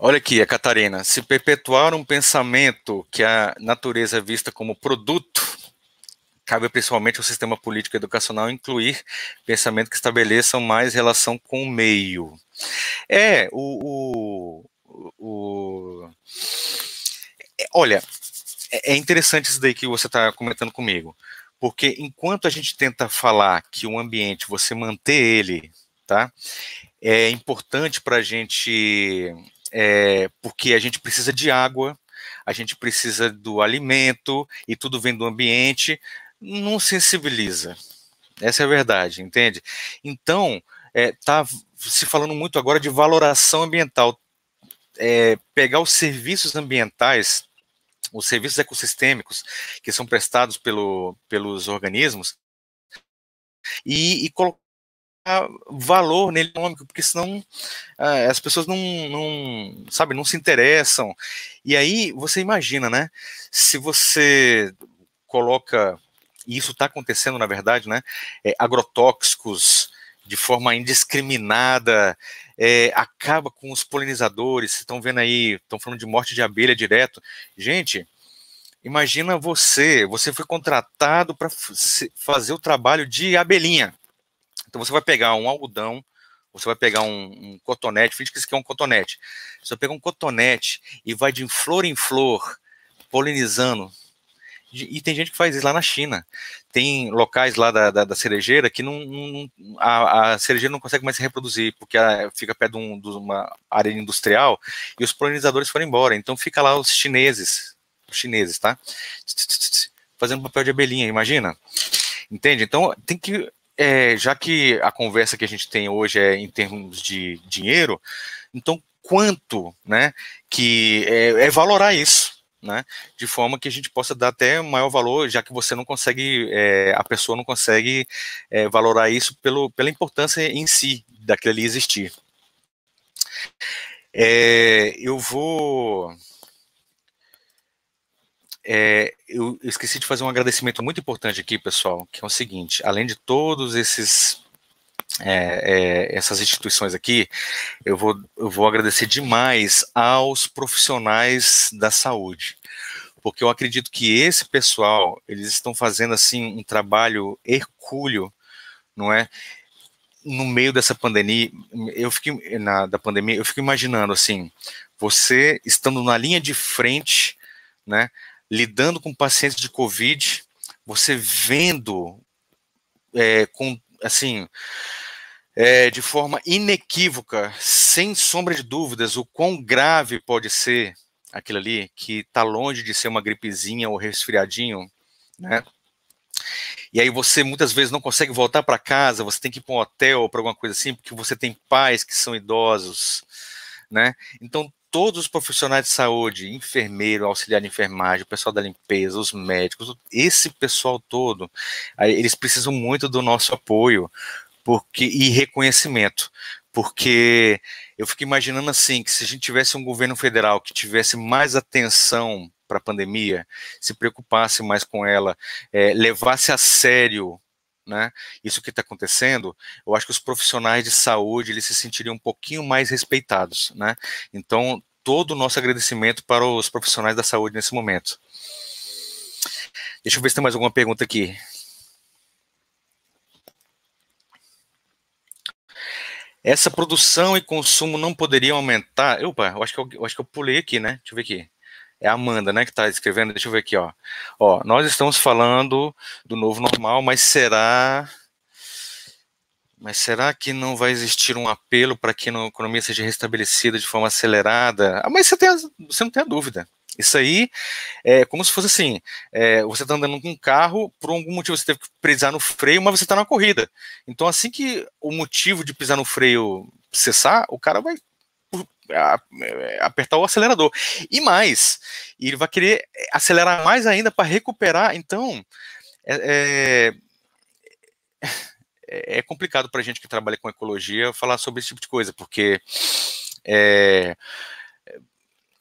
Olha aqui, a Catarina. Se perpetuar um pensamento que a natureza é vista como produto, cabe principalmente ao sistema político educacional incluir pensamento que estabeleçam mais relação com o meio. É, o. o, o é, olha, é, é interessante isso daí que você está comentando comigo, porque enquanto a gente tenta falar que o ambiente, você manter ele, tá? É importante para a gente é, porque a gente precisa de água, a gente precisa do alimento e tudo vem do ambiente, não sensibiliza. Essa é a verdade, entende? Então, está é, tá se falando muito agora de valoração ambiental. É, pegar os serviços ambientais, os serviços ecossistêmicos que são prestados pelo, pelos organismos e, e colocar valor nele econômico, porque senão é, as pessoas não, não, sabe, não se interessam. E aí você imagina, né? Se você coloca, e isso está acontecendo na verdade, né? É, agrotóxicos de forma indiscriminada, é, acaba com os polinizadores, estão vendo aí, estão falando de morte de abelha direto. Gente, imagina você, você foi contratado para fazer o trabalho de abelhinha. Então você vai pegar um algodão, você vai pegar um, um cotonete, finge que isso aqui é um cotonete. Você pega um cotonete e vai de flor em flor polinizando. E tem gente que faz isso lá na China. Tem locais lá da, da, da cerejeira que não, não a, a, cerejeira não consegue mais se reproduzir, porque ela fica perto de, um, de uma área industrial e os polinizadores foram embora. Então fica lá os chineses, os chineses, tá? Fazendo papel de abelhinha, imagina. Entende? Então tem que é, já que a conversa que a gente tem hoje é em termos de dinheiro, então quanto né, que é, é valorar isso, né, de forma que a gente possa dar até maior valor, já que você não consegue, é, a pessoa não consegue é, valorar isso pelo, pela importância em si daquele ali existir. É, eu vou é, eu esqueci de fazer um agradecimento muito importante aqui, pessoal, que é o seguinte: além de todos esses é, é, essas instituições aqui, eu vou, eu vou agradecer demais aos profissionais da saúde, porque eu acredito que esse pessoal, eles estão fazendo assim um trabalho hercúleo, não é? No meio dessa pandemia, eu fiquei na, da pandemia, eu fico imaginando assim, você estando na linha de frente, né? lidando com pacientes de Covid, você vendo é, com, assim, é, de forma inequívoca, sem sombra de dúvidas, o quão grave pode ser aquilo ali, que está longe de ser uma gripezinha ou resfriadinho, né? E aí você muitas vezes não consegue voltar para casa, você tem que ir para um hotel ou para alguma coisa assim, porque você tem pais que são idosos, né? Então todos os profissionais de saúde, enfermeiro, auxiliar de enfermagem, o pessoal da limpeza, os médicos, esse pessoal todo, eles precisam muito do nosso apoio porque e reconhecimento, porque eu fico imaginando assim que se a gente tivesse um governo federal que tivesse mais atenção para a pandemia, se preocupasse mais com ela, é, levasse a sério né? Isso que está acontecendo, eu acho que os profissionais de saúde eles se sentiriam um pouquinho mais respeitados, né? Então, todo o nosso agradecimento para os profissionais da saúde nesse momento. Deixa eu ver se tem mais alguma pergunta aqui. Essa produção e consumo não poderiam aumentar. Opa, eu acho que eu, eu acho que eu pulei aqui, né? Deixa eu ver aqui é a Amanda, né, que está escrevendo. Deixa eu ver aqui, ó. Ó, nós estamos falando do novo normal, mas será mas será que não vai existir um apelo para que a economia seja restabelecida de forma acelerada? Ah, mas você, tem, você não tem a dúvida. Isso aí é como se fosse assim: é, você está andando com um carro, por algum motivo você teve que pisar no freio, mas você está na corrida. Então, assim que o motivo de pisar no freio cessar, o cara vai é, apertar o acelerador. E mais, ele vai querer acelerar mais ainda para recuperar. Então, é, é, é, é complicado para a gente que trabalha com ecologia falar sobre esse tipo de coisa, porque é,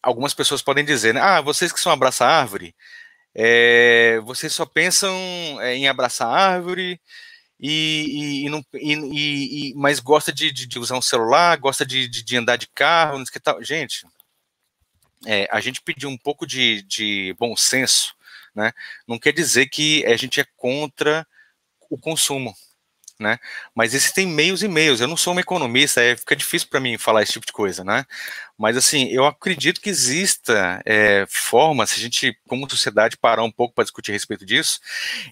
algumas pessoas podem dizer, né, ah, vocês que são abraça árvore, é, vocês só pensam em abraçar árvore, e, e, não, e, e mas gosta de, de, de, usar um celular, gosta de, de, andar de carro, não sei que tal. Gente, é, a gente pediu um pouco de, de bom senso, né? Não quer dizer que a gente é contra o consumo, né? Mas existem meios e meios. Eu não sou um economista, é, fica difícil para mim falar esse tipo de coisa, né? Mas assim, eu acredito que exista é, formas, se a gente, como sociedade, parar um pouco para discutir a respeito disso,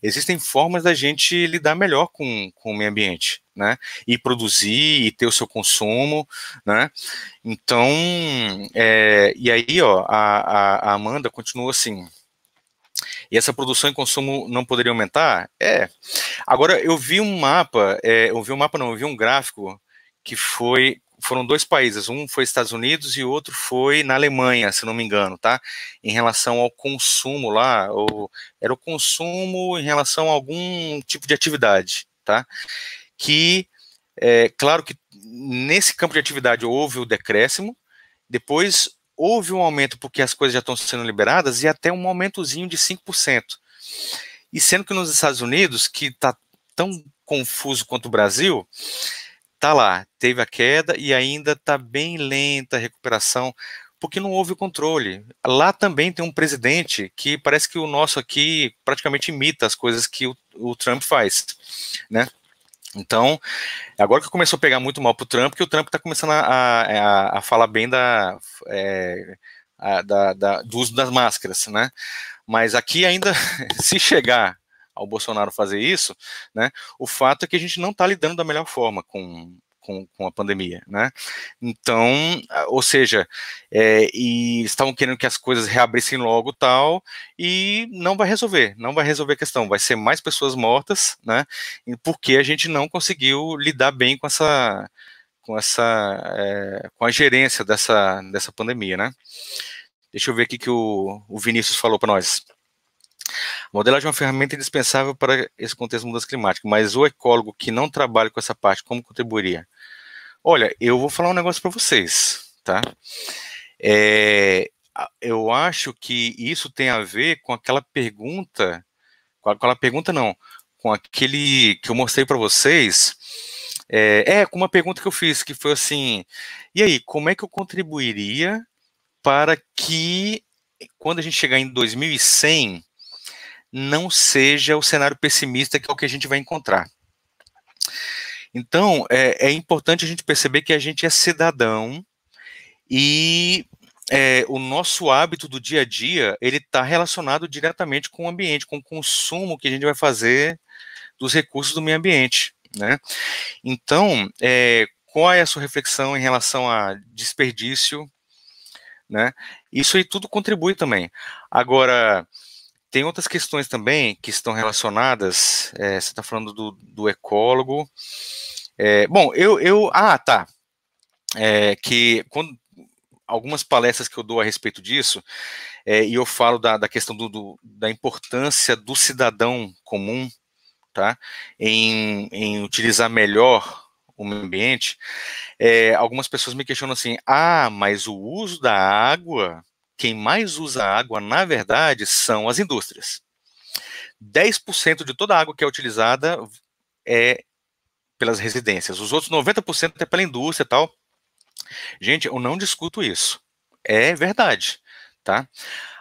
existem formas da gente lidar melhor com, com o meio ambiente, né? E produzir e ter o seu consumo, né? Então, é, e aí, ó, a, a, a Amanda continua assim. E essa produção e consumo não poderiam aumentar? É. Agora, eu vi um mapa, é, eu vi um mapa não, eu vi um gráfico que foi foram dois países, um foi Estados Unidos e outro foi na Alemanha, se não me engano, tá? Em relação ao consumo lá, ou, era o consumo em relação a algum tipo de atividade, tá? Que, é claro que nesse campo de atividade houve o decréscimo, depois houve um aumento porque as coisas já estão sendo liberadas e até um aumentozinho de 5%. E sendo que nos Estados Unidos, que está tão confuso quanto o Brasil, tá lá, teve a queda e ainda está bem lenta a recuperação, porque não houve controle. Lá também tem um presidente que parece que o nosso aqui praticamente imita as coisas que o, o Trump faz, né? Então, agora que começou a pegar muito mal pro Trump, que o Trump está começando a, é, a, a, falar bem da, é, a, da, da, do uso das máscaras, né? Mas aqui ainda, se chegar ao Bolsonaro fazer isso, né, o fato é que a gente não está lidando da melhor forma com, com, com a pandemia, né? Então, ou seja, é, e estavam querendo que as coisas reabrissem logo tal, e não vai resolver, não vai resolver a questão, vai ser mais pessoas mortas, né? Porque a gente não conseguiu lidar bem com essa com essa é, com a gerência dessa, dessa pandemia, né? Deixa eu ver aqui que o, o Vinícius falou para nós. modelagem é uma ferramenta indispensável para esse contexto de mudança climática, mas o ecólogo que não trabalha com essa parte, como contribuiria? Olha, eu vou falar um negócio para vocês, tá? É, eu acho que isso tem a ver com aquela pergunta, com aquela pergunta não, com aquele que eu mostrei para vocês. É, é, com uma pergunta que eu fiz, que foi assim: e aí, como é que eu contribuiria para que, quando a gente chegar em 2100, não seja o cenário pessimista que é o que a gente vai encontrar? Então, é, é importante a gente perceber que a gente é cidadão e é, o nosso hábito do dia a dia ele está relacionado diretamente com o ambiente, com o consumo que a gente vai fazer dos recursos do meio ambiente, né? Então, é, qual é a sua reflexão em relação a desperdício, né? Isso aí tudo contribui também. Agora, tem outras questões também que estão relacionadas. É, você está falando do, do ecólogo. É, bom, eu, eu. Ah, tá. É, que quando, algumas palestras que eu dou a respeito disso, é, e eu falo da, da questão do, do, da importância do cidadão comum tá, em, em utilizar melhor o meio ambiente, é, algumas pessoas me questionam assim: ah, mas o uso da água quem mais usa água, na verdade, são as indústrias. 10% de toda a água que é utilizada é pelas residências. Os outros 90% é pela indústria e tal. Gente, eu não discuto isso. É verdade, tá?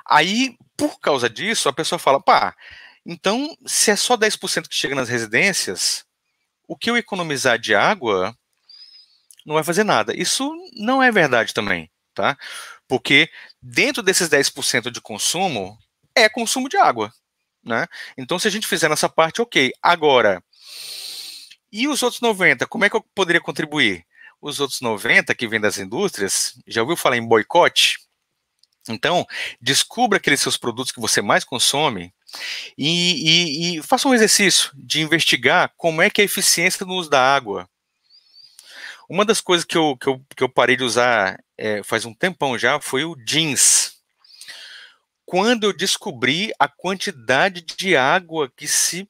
Aí, por causa disso, a pessoa fala, pá, então, se é só 10% que chega nas residências, o que eu economizar de água não vai fazer nada. Isso não é verdade também, tá? Porque dentro desses 10% de consumo, é consumo de água. Né? Então, se a gente fizer nessa parte, ok. Agora, e os outros 90%? Como é que eu poderia contribuir? Os outros 90% que vêm das indústrias, já ouviu falar em boicote? Então, descubra aqueles seus produtos que você mais consome e, e, e, faça um exercício de investigar como é que é a eficiência no uso da água, uma das coisas que eu, que eu, que eu parei de usar é, faz um tempão já foi o jeans. Quando eu descobri a quantidade de água que se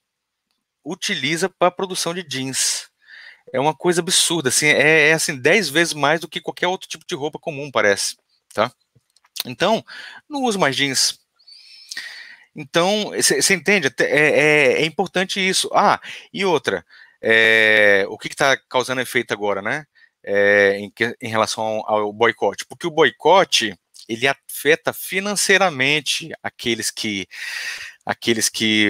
utiliza para a produção de jeans. É uma coisa absurda, assim, é, é assim 10 vezes mais do que qualquer outro tipo de roupa comum, parece, tá? Então, não uso mais jeans. Então, você entende? É, é, é importante isso. Ah, e outra, é, o que está causando efeito agora, né? É, em, em, relação ao boicote, porque o boicote ele afeta financeiramente aqueles que aqueles que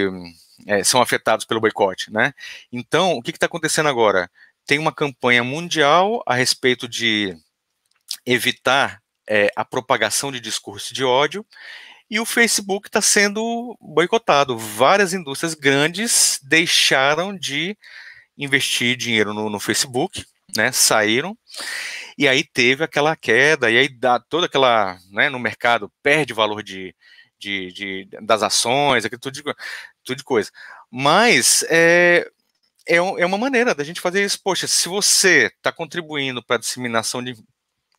é, são afetados pelo boicote, né? Então, o que está acontecendo agora? Tem uma campanha mundial a respeito de evitar é, a propagação de discurso de ódio e o Facebook está sendo boicotado. Várias indústrias grandes deixaram de investir dinheiro no, no Facebook, né, saíram, e aí teve aquela queda, e aí dá toda aquela, né, no mercado, perde valor de, de, de das ações, aquilo tudo de, tudo de coisa. Mas é, é, é uma maneira da gente fazer isso. Poxa, se você está contribuindo para a disseminação de,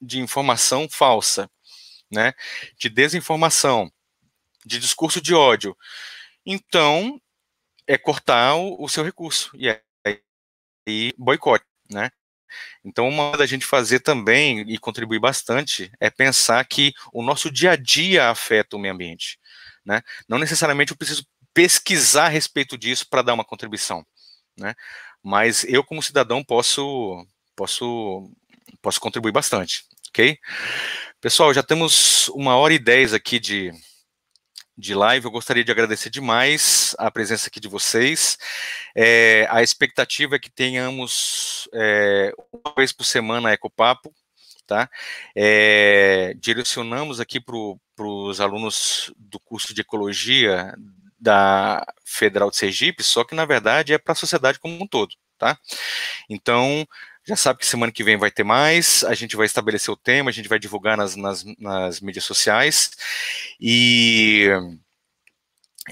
de informação falsa, né, de desinformação, de discurso de ódio, então é cortar o, o seu recurso. E é e boicote, né? Então, uma da gente fazer também e contribuir bastante é pensar que o nosso dia a dia afeta o meio ambiente, né? Não necessariamente eu preciso pesquisar a respeito disso para dar uma contribuição, né? Mas eu como cidadão posso posso posso contribuir bastante, ok? Pessoal, já temos uma hora e dez aqui de de live. Eu gostaria de agradecer demais a presença aqui de vocês. É, a expectativa é que tenhamos é, uma vez por semana Ecopapo, tá? É, direcionamos aqui para os alunos do curso de Ecologia da Federal de Sergipe, só que na verdade é para a sociedade como um todo, tá? Então, já sabe que semana que vem vai ter mais, a gente vai estabelecer o tema, a gente vai divulgar nas, nas, nas mídias sociais. E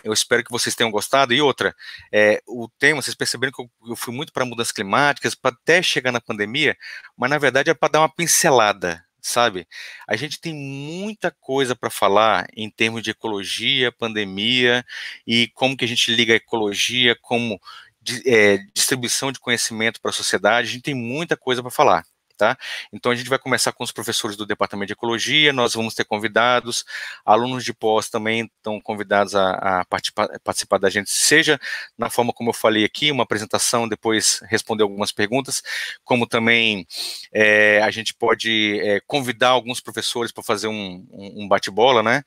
eu espero que vocês tenham gostado. E outra, é, o tema, vocês perceberam que eu, eu fui muito para mudanças climáticas, para até chegar na pandemia, mas na verdade é para dar uma pincelada, sabe? A gente tem muita coisa para falar em termos de ecologia, pandemia e como que a gente liga a ecologia, como de, é, distribuição de conhecimento para a sociedade, a gente tem muita coisa para falar. Tá? Então a gente vai começar com os professores do departamento de ecologia, nós vamos ter convidados, alunos de pós também estão convidados a, a participar, participar, da gente, seja na forma como eu falei aqui, uma apresentação, depois responder algumas perguntas, como também é, a gente pode é, convidar alguns professores para fazer um, um bate-bola, né?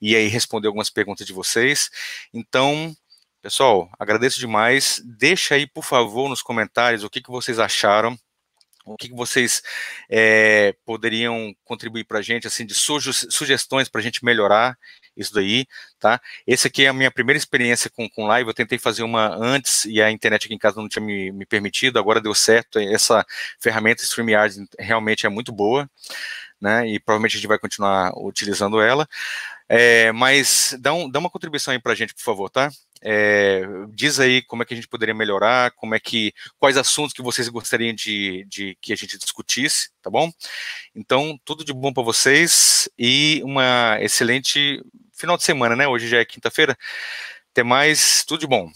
E aí responder algumas perguntas de vocês. Então Pessoal, agradeço demais. Deixa aí, por favor, nos comentários o que, que vocês acharam, o que, que vocês é, poderiam contribuir para a gente, assim, de sugestões para a gente melhorar isso daí, tá? Esse aqui é a minha primeira experiência com, com live, eu tentei fazer uma antes e a internet aqui em casa não tinha me, me permitido, agora deu certo, essa ferramenta StreamYard realmente é muito boa, né, e provavelmente a gente vai continuar utilizando ela, é, mas dá, um, dá uma contribuição aí para a gente, por favor, tá? É, diz aí como é que a gente poderia melhorar, como é que quais assuntos que vocês gostariam de, de que a gente discutisse, tá bom? Então tudo de bom para vocês e uma excelente final de semana, né? Hoje já é quinta-feira. Até mais, tudo de bom.